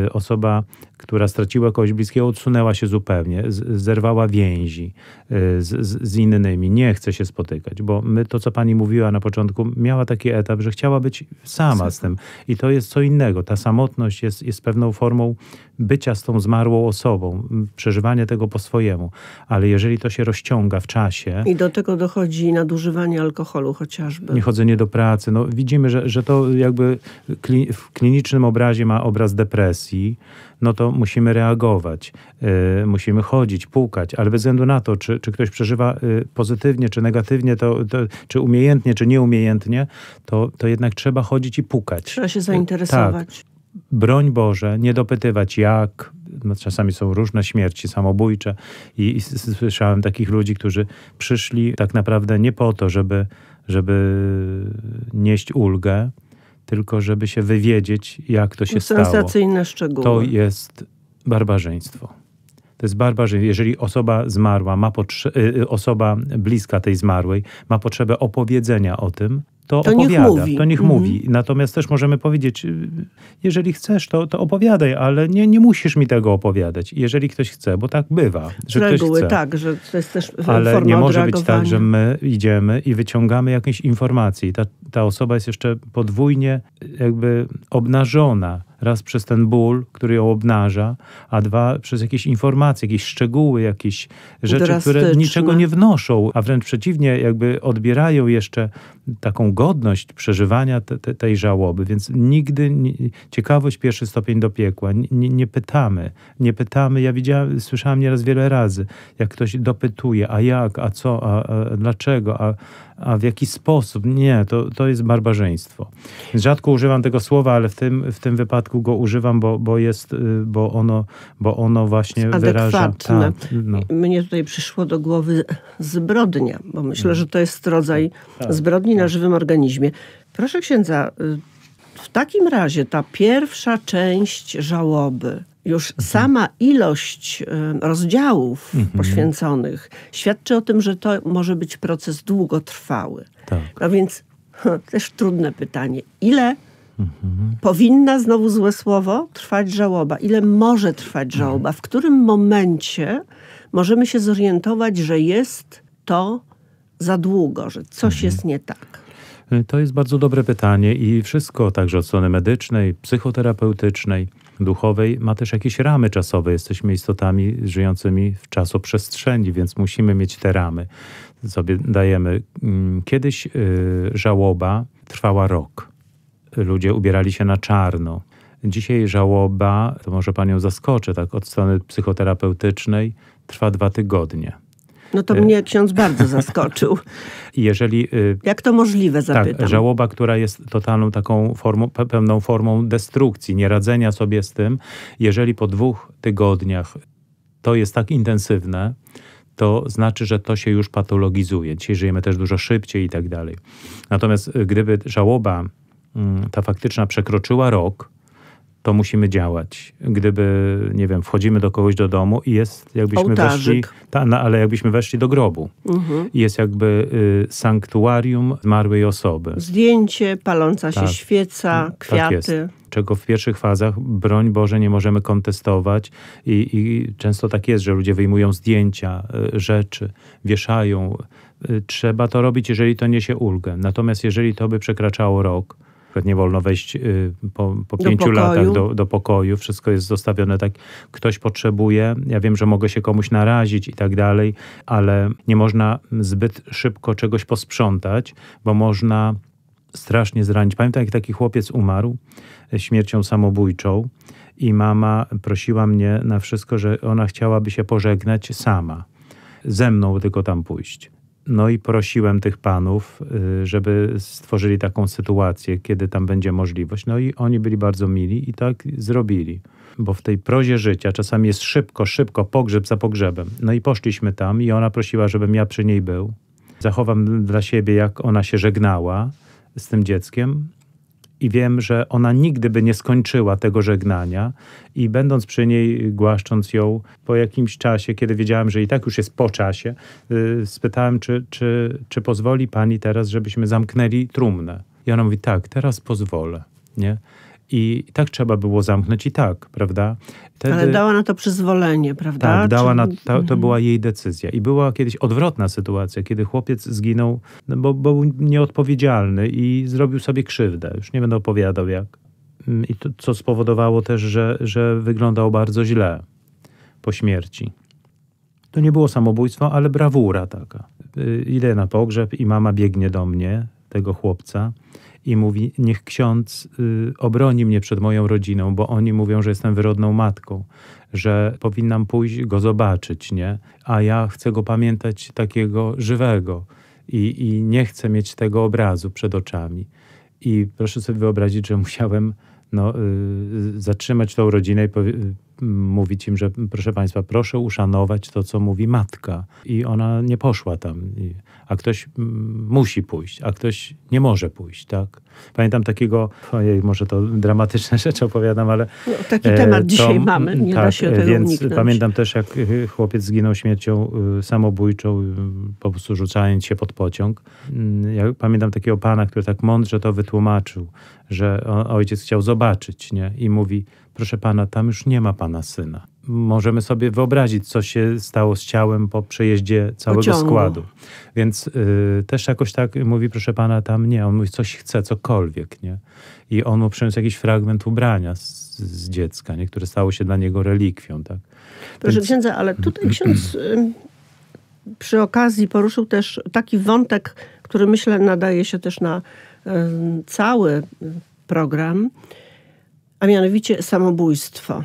y, osoba która straciła kogoś bliskiego, odsunęła się zupełnie, zerwała więzi y, z, z, innymi, nie chce się spotykać, bo my to, co pani mówiła na początku, miała taki etap, że chciała być sama z tym i to jest co innego. Ta samotność jest, jest pewną formą bycia z tą zmarłą osobą, przeżywanie tego po swojemu, ale jeżeli to się rozciąga w czasie... I do tego dochodzi nadużywanie alkoholu chociażby. Niechodzenie do pracy, no widzimy, że, że to jakby w klinicznym obrazie ma obraz depresji, no to musimy reagować, y, musimy chodzić, pukać, ale bez względu na to, czy, czy ktoś przeżywa y, pozytywnie, czy negatywnie, to, to, czy umiejętnie, czy nieumiejętnie, to, to jednak trzeba chodzić i pukać. Trzeba się zainteresować. Tak. Broń Boże, nie dopytywać jak, no, czasami są różne śmierci samobójcze i, i słyszałem takich ludzi, którzy przyszli tak naprawdę nie po to, żeby, żeby nieść ulgę, tylko żeby się wywiedzieć, jak to się Sensacyjne stało. Sensacyjne szczegóły. To jest barbarzyństwo. To jest barbarzyństwo. Jeżeli osoba zmarła, ma y, y, osoba bliska tej zmarłej ma potrzebę opowiedzenia o tym, to, to opowiada, niech mówi. to niech mhm. mówi. Natomiast też możemy powiedzieć, y, jeżeli chcesz, to, to opowiadaj, ale nie, nie musisz mi tego opowiadać. Jeżeli ktoś chce, bo tak bywa, że reguły, ktoś chce. tak, że to jest też e, Ale nie może być tak, że my idziemy i wyciągamy jakieś informacje. Ta, ta osoba jest jeszcze podwójnie jakby obnażona Raz przez ten ból, który ją obnaża, a dwa przez jakieś informacje, jakieś szczegóły, jakieś rzeczy, które niczego nie wnoszą, a wręcz przeciwnie, jakby odbierają jeszcze taką godność przeżywania te, te, tej żałoby. Więc nigdy nie, ciekawość pierwszy stopień do piekła. nie pytamy, nie pytamy. Ja widziałam, słyszałam nieraz wiele razy, jak ktoś dopytuje, a jak, a co, a, a dlaczego, a, a w jaki sposób. Nie, to, to jest barbarzyństwo. Rzadko używam tego słowa, ale w tym, w tym wypadku go używam, bo, bo jest, y, bo ono, bo ono właśnie wyraża... Ta, no. Mnie tutaj przyszło do głowy zbrodnia, bo myślę, no. że to jest rodzaj tak, tak, tak. zbrodni tak. na żywym organizmie. Proszę księdza, y, w takim razie ta pierwsza część żałoby, już mhm. sama ilość e, rozdziałów mhm. poświęconych świadczy o tym, że to może być proces długotrwały. Tak. No więc hmm, też trudne pytanie. Ile mhm. powinna, znowu złe słowo, trwać żałoba? Ile może trwać mhm. żałoba? W którym momencie możemy się zorientować, że jest to za długo, że coś mhm. jest nie tak? Y, to jest bardzo dobre pytanie i wszystko, także od strony medycznej, psychoterapeutycznej, duchowej ma też jakieś ramy czasowe. Jesteśmy istotami żyjącymi w czasoprzestrzeni, więc musimy mieć te ramy. Sobie dajemy. Mm, kiedyś y, żałoba trwała rok. Ludzie ubierali się na czarno. Dzisiaj żałoba, to może panią zaskoczę, tak od strony psychoterapeutycznej, trwa dwa tygodnie. No to y. mnie ksiądz bardzo zaskoczył. Jeżeli... Y, Jak to możliwe, tak, zapytam. Tak, żałoba, która jest totalną taką formą, pełną formą destrukcji, nieradzenia sobie z tym, jeżeli po dwóch tygodniach to jest tak intensywne, to znaczy, że to się już patologizuje. Dzisiaj żyjemy też dużo szybciej i tak dalej. Natomiast y, gdyby żałoba mm, ta faktyczna przekroczyła rok, to musimy działać. Gdyby, nie wiem, wchodzimy do kogoś do domu i jest, jakbyśmy Ołtarzyk. weszli, ta, no, ale jakbyśmy weszli do grobu. Mhm. Jest jakby y, sanktuarium zmarłej osoby. Zdjęcie, paląca tak. się świeca, tak kwiaty. Tak czego w pierwszych fazach, broń Boże, nie możemy kontestować. I, I, często tak jest, że ludzie wyjmują zdjęcia, y, rzeczy, wieszają. Y, trzeba to robić, jeżeli to niesie ulgę. Natomiast jeżeli to by przekraczało rok, przykład nie wolno wejść y, po, po pięciu latach do, do pokoju, wszystko jest zostawione tak, ktoś potrzebuje, ja wiem, że mogę się komuś narazić i tak dalej, ale nie można zbyt szybko czegoś posprzątać, bo można strasznie zranić. Pamiętam, jak taki chłopiec umarł e, śmiercią samobójczą i mama prosiła mnie na wszystko, że ona chciałaby się pożegnać sama. Ze mną tylko tam pójść. No i prosiłem tych panów, y, żeby stworzyli taką sytuację, kiedy tam będzie możliwość. No i oni byli bardzo mili i tak zrobili. Bo w tej prozie życia czasami jest szybko, szybko, pogrzeb za pogrzebem. No i poszliśmy tam i ona prosiła, żebym ja przy niej był. Zachowam dla siebie, jak ona się żegnała z tym dzieckiem i wiem, że ona nigdy by nie skończyła tego żegnania i będąc przy niej, głaszcząc ją po jakimś czasie, kiedy wiedziałem, że i tak już jest po czasie, yy, spytałem, czy, czy, czy pozwoli pani teraz, żebyśmy zamknęli trumnę. I ona mówi, tak, teraz pozwolę. Nie? I tak trzeba było zamknąć i tak, prawda? Wtedy, Ale dała na to przyzwolenie, prawda? Tak, dała Czy... na to, to mhm. była jej decyzja. I była kiedyś odwrotna sytuacja, kiedy chłopiec zginął, no bo, był nieodpowiedzialny i zrobił sobie krzywdę. Już nie będę opowiadał jak. Mm, I to, co spowodowało też, że, że wyglądał bardzo źle po śmierci. To nie było samobójstwo, ale brawura taka. Y, idę na pogrzeb i mama biegnie do mnie, tego chłopca, i mówi: Niech ksiądz y, obroni mnie przed moją rodziną, bo oni mówią, że jestem wyrodną matką, że powinnam pójść go zobaczyć, nie? A ja chcę go pamiętać takiego żywego i, i nie chcę mieć tego obrazu przed oczami. I proszę sobie wyobrazić, że musiałem no, y, zatrzymać tą rodzinę i powie- mówić im, że proszę Państwa, proszę uszanować to, co mówi matka. I ona nie poszła tam. A ktoś mm, musi pójść, a ktoś nie może pójść, tak? Pamiętam takiego, ojej, może to dramatyczne rzeczy opowiadam, ale... No, taki e, temat to, dzisiaj mamy, nie tak, da się tego więc uniknąć. Pamiętam też, jak e, chłopiec zginął śmiercią e, samobójczą, po prostu rzucając się pod pociąg. Mm, ja pamiętam takiego pana, który tak mądrze to wytłumaczył, że ojciec chciał zobaczyć, nie? I mówi, proszę pana, tam już nie ma pana syna. Możemy sobie wyobrazić, co się stało z ciałem po przejeździe całego Pociągu. składu. Więc y, też jakoś tak mówi, proszę pana, tam nie. On mówi, coś chce, cokolwiek, nie? I on mu przyniósł jakiś fragment ubrania z, z dziecka, nie? które stało się dla niego relikwią, tak? Proszę Więc... księdza, ale tutaj ksiądz y, przy okazji poruszył też taki wątek, który myślę nadaje się też na y, cały program, a mianowicie samobójstwo.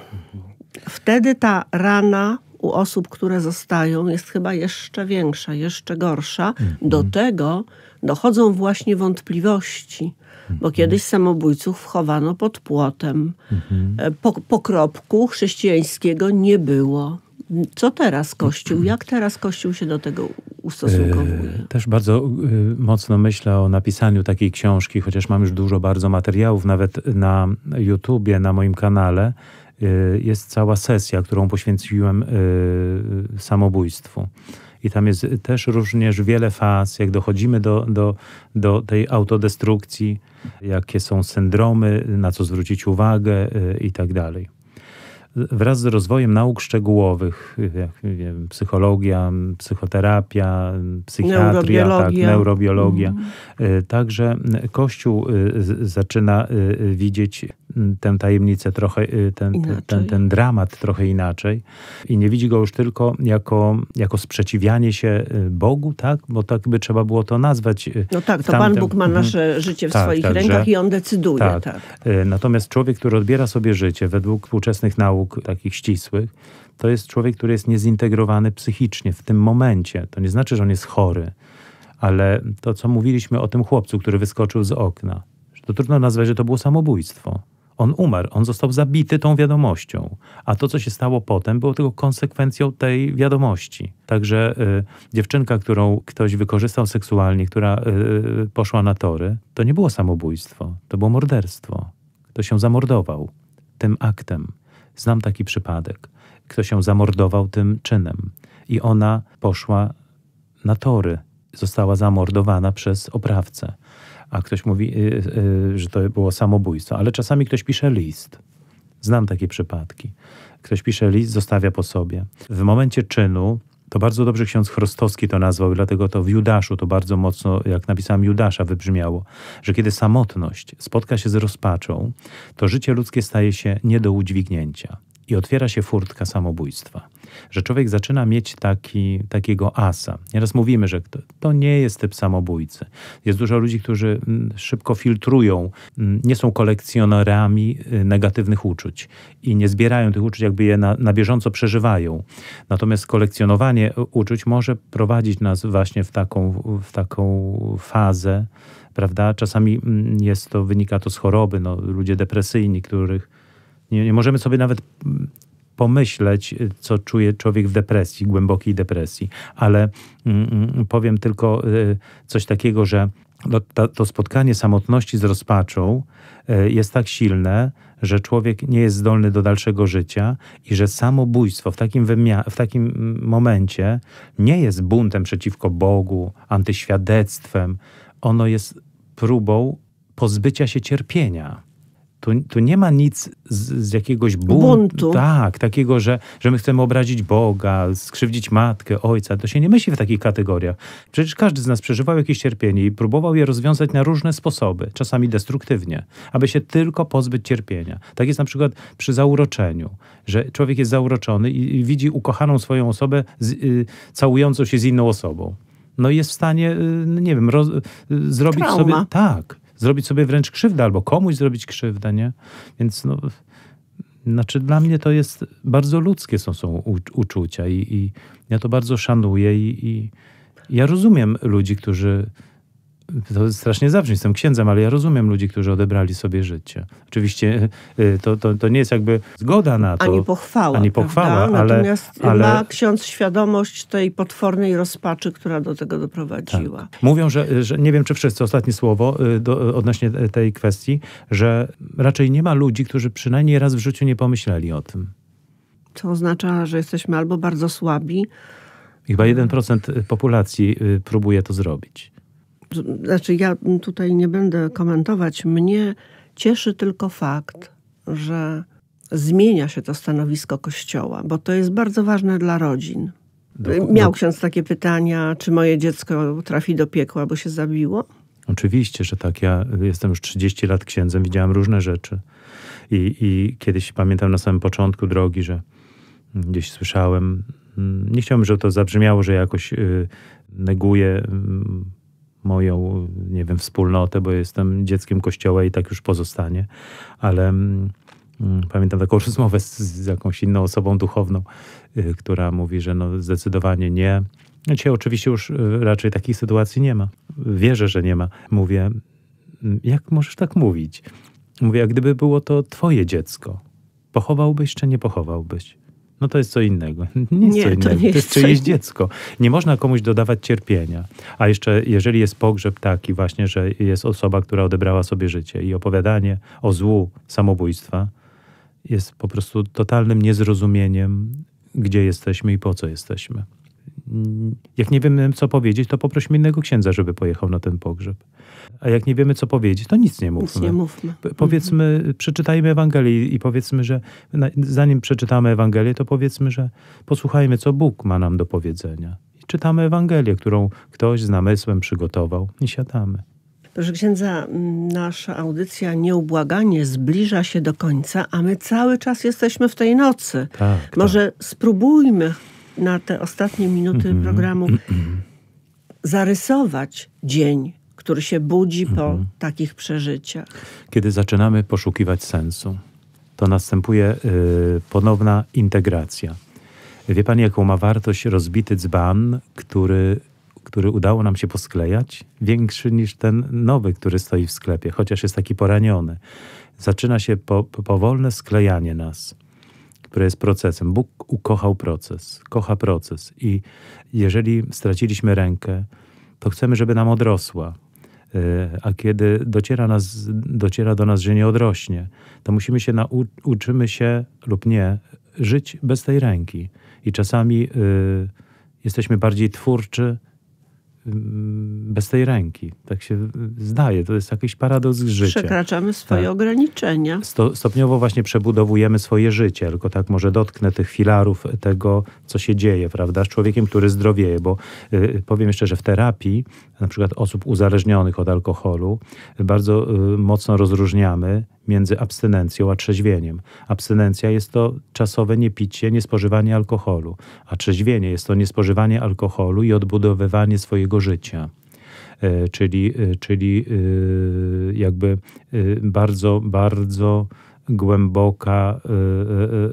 Wtedy ta rana u osób, które zostają, jest chyba jeszcze większa, jeszcze gorsza. Do mhm. tego dochodzą właśnie wątpliwości bo kiedyś samobójców chowano pod płotem. E, po, pokropku chrześcijańskiego nie było. Co teraz Kościół? Jak teraz Kościół się do tego ustosunkowuje? E, też bardzo e, mocno myślę o napisaniu takiej książki, chociaż mam już dużo bardzo materiałów, nawet na YouTubie, na moim kanale jest cała sesja, którą poświęciłem samobójstwu i tam jest też również wiele faz, jak dochodzimy do, do, do tej autodestrukcji, jakie są syndromy, na co zwrócić uwagę y, i tak dalej. Wraz z rozwojem nauk szczegółowych, y, jak wiem, psychologia, psychoterapia, psychiatria, neurobiologia, tak, neurobiologia. Mm. Y, także Kościół zaczyna widzieć Mm, tę tajemnicę trochę, y, ten, ten, ten, dramat trochę inaczej i nie widzi go już tylko jako, jako sprzeciwianie się y, Bogu, tak? Bo tak by trzeba było to nazwać. Y, no tak, to tamtym... Pan Bóg ma mhm. nasze życie w tak, swoich tak, rękach że... i On decyduje. Tak. tak. Natomiast człowiek, który odbiera sobie życie według współczesnych nauk takich ścisłych, to jest człowiek, który jest niezintegrowany psychicznie w tym momencie. To nie znaczy, że on jest chory, ale to, co mówiliśmy o tym chłopcu, który wyskoczył z okna, to trudno nazwać, że to było samobójstwo. On umarł, on został zabity tą wiadomością, a to, co się stało potem, było tylko konsekwencją tej wiadomości. Także y, dziewczynka, którą ktoś wykorzystał seksualnie, która y, y poszła na tory, to nie było samobójstwo, to było morderstwo. Ktoś się zamordował tym aktem. Znam taki przypadek. Ktoś się zamordował tym czynem i ona poszła na tory. Została zamordowana przez oprawcę a ktoś mówi, y, y, że to było samobójstwo. Ale czasami ktoś pisze list. Znam takie przypadki. Ktoś pisze list, zostawia po sobie. W momencie czynu, to bardzo dobrze ksiądz Chrostowski to nazwał, dlatego to w Judaszu to bardzo mocno, jak napisałem Judasza, wybrzmiało, że kiedy samotność spotka się z rozpaczą, to życie ludzkie staje się nie do udźwignięcia i otwiera się furtka samobójstwa. Że człowiek zaczyna mieć taki, takiego asa. Nieraz mówimy, że to, to nie jest typ samobójcy. Jest dużo ludzi, którzy mm, szybko filtrują, mm, nie są kolekcjonerami y, negatywnych uczuć i nie zbierają tych uczuć, jakby je na, na bieżąco przeżywają. Natomiast kolekcjonowanie y, uczuć może prowadzić nas właśnie w taką, w taką fazę, prawda? Czasami mm, jest to, wynika to z choroby, no, ludzie depresyjni, których nie, nie możemy sobie nawet mm, pomyśleć, y, co czuje człowiek w depresji, głębokiej depresji, ale mm, mm powiem tylko y, coś takiego, że no, to spotkanie samotności z rozpaczą y, jest tak silne, że człowiek nie jest zdolny do dalszego życia i że samobójstwo w takim, w takim mm, momencie nie jest buntem przeciwko Bogu, antyświadectwem. Ono jest próbą pozbycia się cierpienia. Tu, tu nie ma nic z, z jakiegoś buntu, buntu. Tak, takiego, że, że my chcemy obrazić Boga, skrzywdzić matkę, ojca. To się nie myśli w takich kategoriach. Przecież każdy z nas przeżywał jakieś cierpienie i próbował je rozwiązać na różne sposoby, czasami destruktywnie, aby się tylko pozbyć cierpienia. Tak jest na przykład przy zauroczeniu, że człowiek jest zauroczony i, i widzi ukochaną swoją osobę z, y, całującą się z inną osobą no jest w stanie, y, nie wiem, roz, y, zrobić Trauma. sobie tak zrobić sobie wręcz krzywdę albo komuś zrobić krzywdę, nie? Więc no, znaczy dla mnie to jest bardzo ludzkie są, są uczucia i, i, ja to bardzo szanuję i, i ja rozumiem ludzi, którzy to strasznie zawsze jestem księdzem, ale ja rozumiem ludzi, którzy odebrali sobie życie. Oczywiście e, to, to, to nie jest jakby zgoda na to. Ani pochwała. Ani pochwała, ale, Natomiast ale... ma ksiądz świadomość tej potwornej rozpaczy, która do tego doprowadziła. Tak. Mówią, że, że, nie wiem czy wszyscy, ostatnie słowo e, do, e, odnośnie tej kwestii, że raczej nie ma ludzi, którzy przynajmniej raz w życiu nie pomyśleli o tym. To oznacza, że jesteśmy albo bardzo słabi, Chyba 1% populacji próbuje to zrobić. Znaczy ja tutaj nie będę komentować. Mnie cieszy tylko fakt, że zmienia się to stanowisko Kościoła, bo to jest bardzo ważne dla rodzin. Miał ksiądz takie pytania, czy moje dziecko trafi do piekła, bo się zabiło? Oczywiście, że tak. Ja jestem już 30 lat księdzem, widziałem różne rzeczy. I, i kiedyś pamiętam na samym początku drogi, że gdzieś słyszałem, mm, nie chciałbym, żeby to zabrzmiało, że jakoś y, neguję mm, moją, nie wiem, wspólnotę, bo jestem dzieckiem kościoła i tak już pozostanie, ale mm, mm, pamiętam taką rozmowę z, z jakąś inną osobą duchowną, y, która mówi, że no zdecydowanie nie. Dzisiaj znaczy, oczywiście już y, raczej takich sytuacji nie ma. Wierzę, że nie ma. Mówię, mm, jak możesz tak mówić? Mówię, a gdyby było to twoje dziecko, pochowałbyś czy nie pochowałbyś? No to jest co innego. Nie, nie co innego. To, nie to jest czyjeś dziecko. Nie można komuś dodawać cierpienia. A jeszcze, jeżeli jest pogrzeb taki właśnie, że jest osoba, która odebrała sobie życie i opowiadanie o złu samobójstwa jest po prostu totalnym niezrozumieniem, gdzie jesteśmy i po co jesteśmy jak nie wiemy, co powiedzieć, to poprośmy innego księdza, żeby pojechał na ten pogrzeb. A jak nie wiemy, co powiedzieć, to nic nie mówmy. Nic nie mówmy. powiedzmy, mhm. przeczytajmy Ewangelię i powiedzmy, że zanim przeczytamy Ewangelię, to powiedzmy, że posłuchajmy, co Bóg ma nam do powiedzenia. I czytamy Ewangelię, którą ktoś z namysłem przygotował i siadamy. Proszę księdza, nasza audycja nieubłaganie zbliża się do końca, a my cały czas jesteśmy w tej nocy. Tak, Może tak. spróbujmy na te ostatnie minuty mm -hmm. programu mhm, mhm. zarysować dzień, który się budzi mm -hmm. po mhm. takich przeżyciach. Kiedy zaczynamy poszukiwać sensu, to następuje y, ponowna integracja. Wie pani, jaką ma wartość rozbity dzban, który, który udało nam się posklejać? Większy niż ten nowy, który stoi w sklepie, chociaż jest taki poraniony. Zaczyna się po, powolne sklejanie nas które jest procesem. Bóg ukochał proces, kocha proces i jeżeli straciliśmy rękę, to chcemy, żeby nam odrosła. E, a kiedy dociera, nas, dociera do nas, że nie odrośnie, to musimy się nauczymy się lub nie żyć bez tej ręki. I czasami y, jesteśmy bardziej twórczy Mm, bez tej ręki. Tak się zdaje. To jest jakiś paradoks życia. Przekraczamy swoje tak. ograniczenia. Sto, stopniowo właśnie przebudowujemy swoje życie. Tylko tak może dotknę tych filarów tego, co się dzieje, prawda? Z człowiekiem, który zdrowieje. Bo y, y powiem jeszcze, że w terapii na przykład osób uzależnionych od alkoholu bardzo y, mocno rozróżniamy między abstynencją a trzeźwieniem. Abstynencja jest to czasowe niepicie, niespożywanie alkoholu, a trzeźwienie jest to niespożywanie alkoholu i odbudowywanie swojego życia e, czyli, e, czyli e, jakby bardzo, bardzo głęboka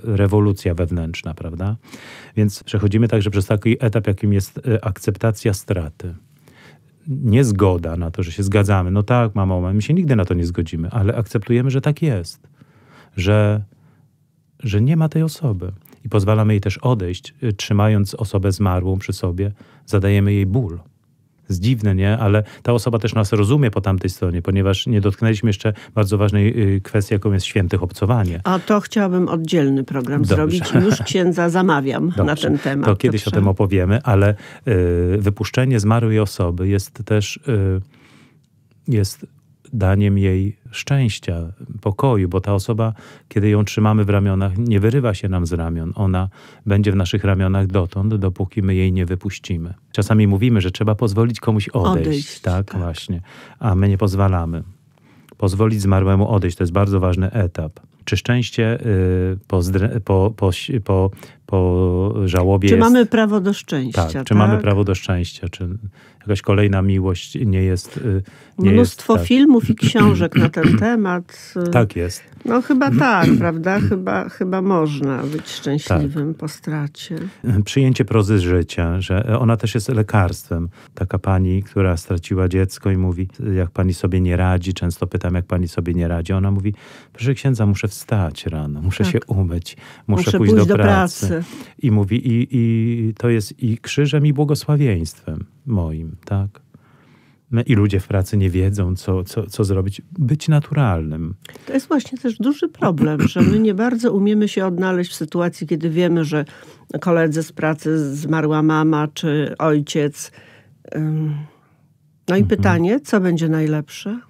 rewolucja wewnętrzna, prawda? Więc przechodzimy także przez taki etap, jakim jest akceptacja straty niezgoda na to, że się zgadzamy. No tak, mamo, my się nigdy na to nie zgodzimy, ale akceptujemy, że tak jest, że, że nie ma tej osoby. I pozwalamy jej też odejść, y, trzymając osobę zmarłą przy sobie, zadajemy jej ból jest dziwne, nie? Ale ta osoba też nas rozumie po tamtej stronie, ponieważ nie dotknęliśmy jeszcze bardzo ważnej y, kwestii, jaką jest świętych obcowanie. A to chciałabym oddzielny program Dobrze. zrobić. Już księdza zamawiam Dobrze. na ten temat. To kiedyś o tym opowiemy, ale y, wypuszczenie zmarłej osoby jest też... Y, jest daniem jej szczęścia, pokoju, bo ta osoba, kiedy ją trzymamy w ramionach, nie wyrywa się nam z ramion. Ona będzie w naszych ramionach dotąd, dopóki my jej nie wypuścimy. Czasami mówimy, że trzeba pozwolić komuś odejść, odejść tak, tak właśnie, a my nie pozwalamy. Pozwolić zmarłemu odejść to jest bardzo ważny etap. Czy szczęście y, po, po, po, po po żałobie. Czy jest... mamy prawo do szczęścia? Tak, tak, czy mamy tak? prawo do szczęścia? Czy jakaś kolejna miłość nie jest. Y, nie Mnóstwo jest, tak. filmów i książek na ten temat. Y, tak jest. No chyba tak, prawda? Chyba, chyba można być szczęśliwym tak. po stracie. Przyjęcie prozy życia, że ona też jest lekarstwem. Taka pani, która straciła dziecko i mówi, jak pani sobie nie radzi, często pytam, jak pani sobie nie radzi. Ona mówi, proszę księdza, muszę wstać rano, muszę tak. się umyć, muszę, muszę pójść, pójść, do, do pracy. pracy i mówi, i, i to jest i krzyżem, i błogosławieństwem moim, tak? No I ludzie w pracy nie wiedzą, co, co, co zrobić. Być naturalnym. To jest właśnie też duży problem, że my nie bardzo umiemy się odnaleźć w sytuacji, kiedy wiemy, że koledze z pracy zmarła mama czy ojciec. No i mhm. pytanie, co będzie najlepsze?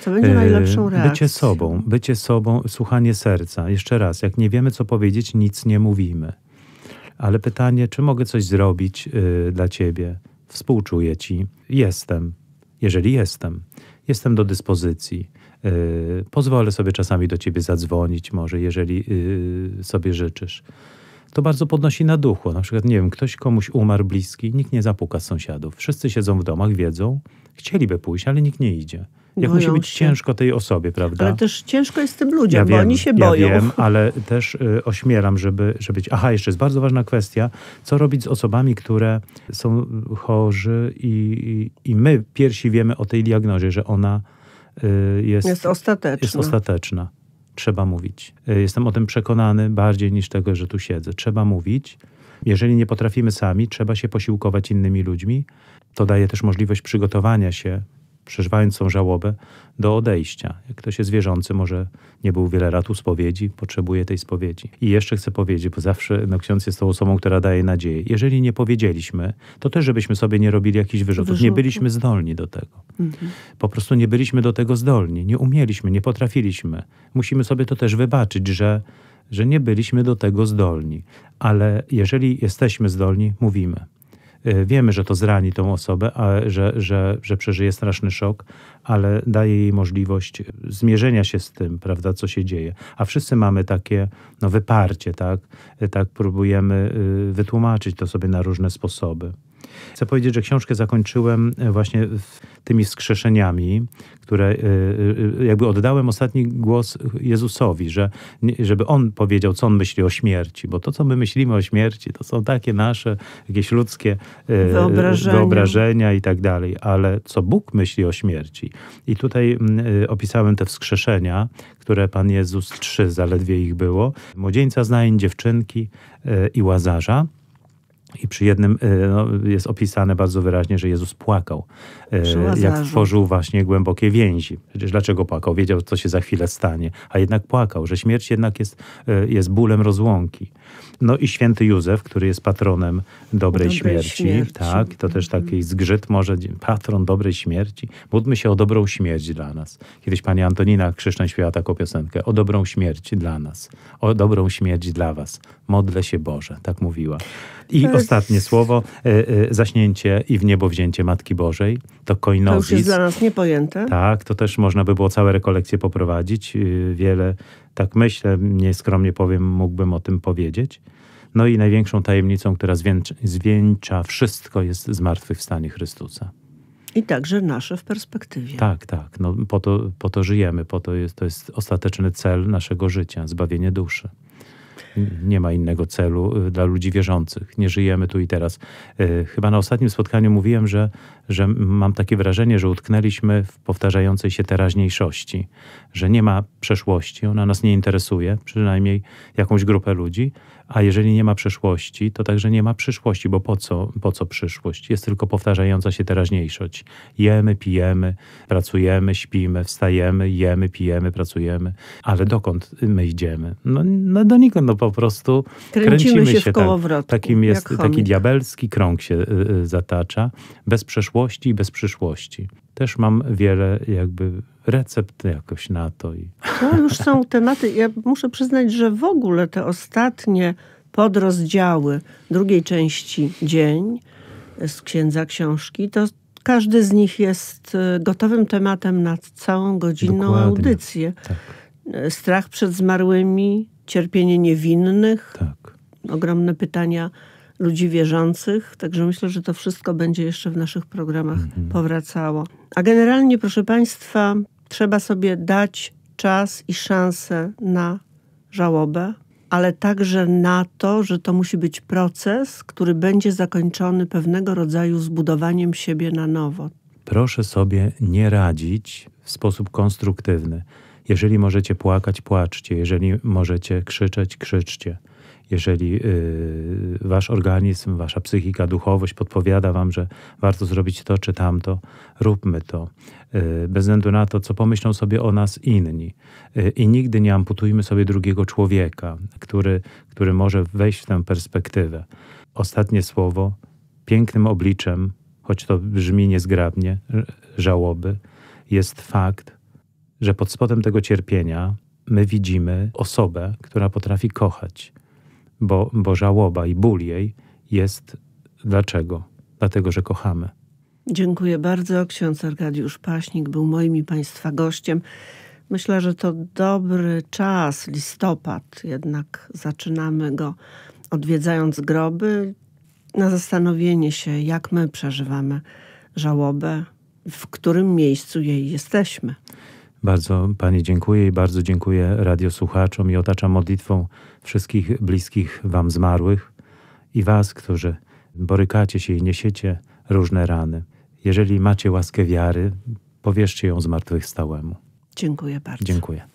Co będzie yy, najlepszą reakcją? Bycie sobą, bycie sobą, słuchanie serca. Jeszcze raz, jak nie wiemy, co powiedzieć, nic nie mówimy ale pytanie, czy mogę coś zrobić y, dla ciebie? Współczuję ci, jestem, jeżeli jestem, jestem do dyspozycji. Y, pozwolę sobie czasami do ciebie zadzwonić, może, jeżeli y, sobie życzysz. To bardzo podnosi na duchu. Na przykład, nie wiem, ktoś komuś umarł bliski, nikt nie zapuka z sąsiadów. Wszyscy siedzą w domach, wiedzą, chcieliby pójść, ale nikt nie idzie. Jak musi być się. ciężko tej osobie, prawda? Ale też ciężko jest tym ludziom, ja bo wiem, oni się ja boją. Wiem, ale też y, ośmielam, żeby, żeby być. Aha, jeszcze jest bardzo ważna kwestia, co robić z osobami, które są chorzy i, i, i my pierwsi wiemy o tej diagnozie, że ona y, jest, jest ostateczna. Jest ostateczna. Trzeba mówić. Y, jestem o tym przekonany bardziej niż tego, że tu siedzę. Trzeba mówić. Jeżeli nie potrafimy sami, trzeba się posiłkować innymi ludźmi. To daje też możliwość przygotowania się przeżywając tą żałobę, do odejścia. Jak ktoś jest wierzący, może nie był wiele lat u spowiedzi, potrzebuje tej spowiedzi. I jeszcze chcę powiedzieć, bo zawsze no, ksiądz jest tą osobą, która daje nadzieję. Jeżeli nie powiedzieliśmy, to też, żebyśmy sobie nie robili jakichś wyrzutów. Nie byliśmy zdolni do tego. Mhm. Po prostu nie byliśmy do tego zdolni. Nie umieliśmy, nie potrafiliśmy. Musimy sobie to też wybaczyć, że że nie byliśmy do tego zdolni, ale jeżeli jesteśmy zdolni, mówimy. Y, wiemy, że to zrani tą osobę, a że, że, że przeżyje straszny szok, ale daje jej możliwość zmierzenia się z tym, prawda, co się dzieje. A wszyscy mamy takie no, wyparcie, tak? Y, tak próbujemy y, wytłumaczyć to sobie na różne sposoby. Chcę powiedzieć, że książkę zakończyłem e, właśnie tymi wskrzeszeniami, które e, e, jakby oddałem ostatni głos Jezusowi, że, żeby On powiedział, co On myśli o śmierci, bo to, co my myślimy o śmierci, to są takie nasze jakieś ludzkie wyobrażenia, wyobrażenia i tak dalej, ale co Bóg myśli o śmierci. I tutaj opisałem te wskrzeszenia, które Pan Jezus, trzy zaledwie ich było, młodzieńca z dziewczynki i łazarza. I przy jednym e, no, jest opisane bardzo wyraźnie, że Jezus płakał. E, jak tworzył właśnie głębokie więzi. Przecież dlaczego płakał? Wiedział, co się za chwilę stanie, a jednak płakał, że śmierć jednak jest, e, jest bólem rozłąki. No i święty Józef, który jest patronem dobrej, dobrej śmierci. śmierci. Tak, to też mhm. taki zgrzyt może, patron dobrej śmierci. Módlmy się o dobrą śmierć dla nas. Kiedyś pani Antonina Krzysztof śpiewa taką piosenkę. O dobrą śmierć dla nas. O dobrą śmierć dla was. Modlę się Boże. Tak mówiła. I tak. ostatnie słowo. E, zaśnięcie i w niebo wzięcie Matki Bożej do To już jest dla nas niepojęte. Tak, to też można by było całe rekolekcje poprowadzić. Y, wiele, tak myślę, nieskromnie powiem, mógłbym o tym powiedzieć. No i największą tajemnicą, która zwieńcza, zwieńcza wszystko, jest zmartwychwstanie Chrystusa. I także nasze w perspektywie. Tak, tak. No, po, to, po to żyjemy, po to jest, to jest ostateczny cel naszego życia, zbawienie duszy. Nie ma innego celu y, dla ludzi wierzących. Nie żyjemy tu i teraz. Y, chyba na ostatnim spotkaniu mówiłem, że że mam takie wrażenie, że utknęliśmy w powtarzającej się teraźniejszości, że nie ma przeszłości, ona nas nie interesuje, przynajmniej jakąś grupę ludzi, a jeżeli nie ma przeszłości, to także nie ma przyszłości, bo po co, po co przyszłość? Jest tylko powtarzająca się teraźniejszość. Jemy, pijemy, pracujemy, śpimy, wstajemy, jemy, pijemy, pracujemy, ale dokąd my idziemy? No, no donikąd, no po prostu kręcimy, kręcimy się, się w kołowrotku, tak, Takim jest taki diabelski krąg się y, y, zatacza, bez przeszłości przeszłości i bez przyszłości. Też mam wiele jakby recept jakoś na to. I... To już są tematy. Ja muszę przyznać, że w ogóle te ostatnie podrozdziały drugiej części Dzień z Księdza Książki, to każdy z nich jest y, gotowym tematem na całą godzinną Dokładnie. audycję. Tak. Y, strach przed zmarłymi, cierpienie niewinnych. Tak. Ogromne pytania ludzi wierzących, także myślę, że to wszystko będzie jeszcze w naszych programach mhm. powracało. A generalnie, proszę Państwa, trzeba sobie dać czas i szansę na żałobę, ale także na to, że to musi być proces, który będzie zakończony pewnego rodzaju zbudowaniem siebie na nowo. Proszę sobie nie radzić w sposób konstruktywny. Jeżeli możecie płakać, płaczcie. Jeżeli możecie krzyczeć, krzyczcie jeżeli y, wasz organizm, wasza psychika, duchowość podpowiada wam, że warto zrobić to czy tamto, róbmy to. Y, bez względu na to, co pomyślą sobie o nas inni. Y, I nigdy nie amputujmy sobie drugiego człowieka, który, który może wejść w tę perspektywę. Ostatnie słowo, pięknym obliczem, choć to brzmi niezgrabnie, żałoby, jest fakt, że pod spodem tego cierpienia my widzimy osobę, która potrafi kochać bo, bo żałoba i ból jej jest dlaczego? Dlatego, że kochamy. Dziękuję bardzo. Ksiądz Arkadiusz Paśnik był moim i Państwa gościem. Myślę, że to dobry czas, listopad, jednak zaczynamy go odwiedzając groby, na zastanowienie się, jak my przeżywamy żałobę, w którym miejscu jej jesteśmy. Bardzo Panie dziękuję i bardzo dziękuję radiosłuchaczom i otaczam modlitwą wszystkich bliskich Wam zmarłych i Was, którzy borykacie się i niesiecie różne rany. Jeżeli macie łaskę wiary, powierzcie ją zmartwychwstałemu. Dziękuję bardzo. Dziękuję.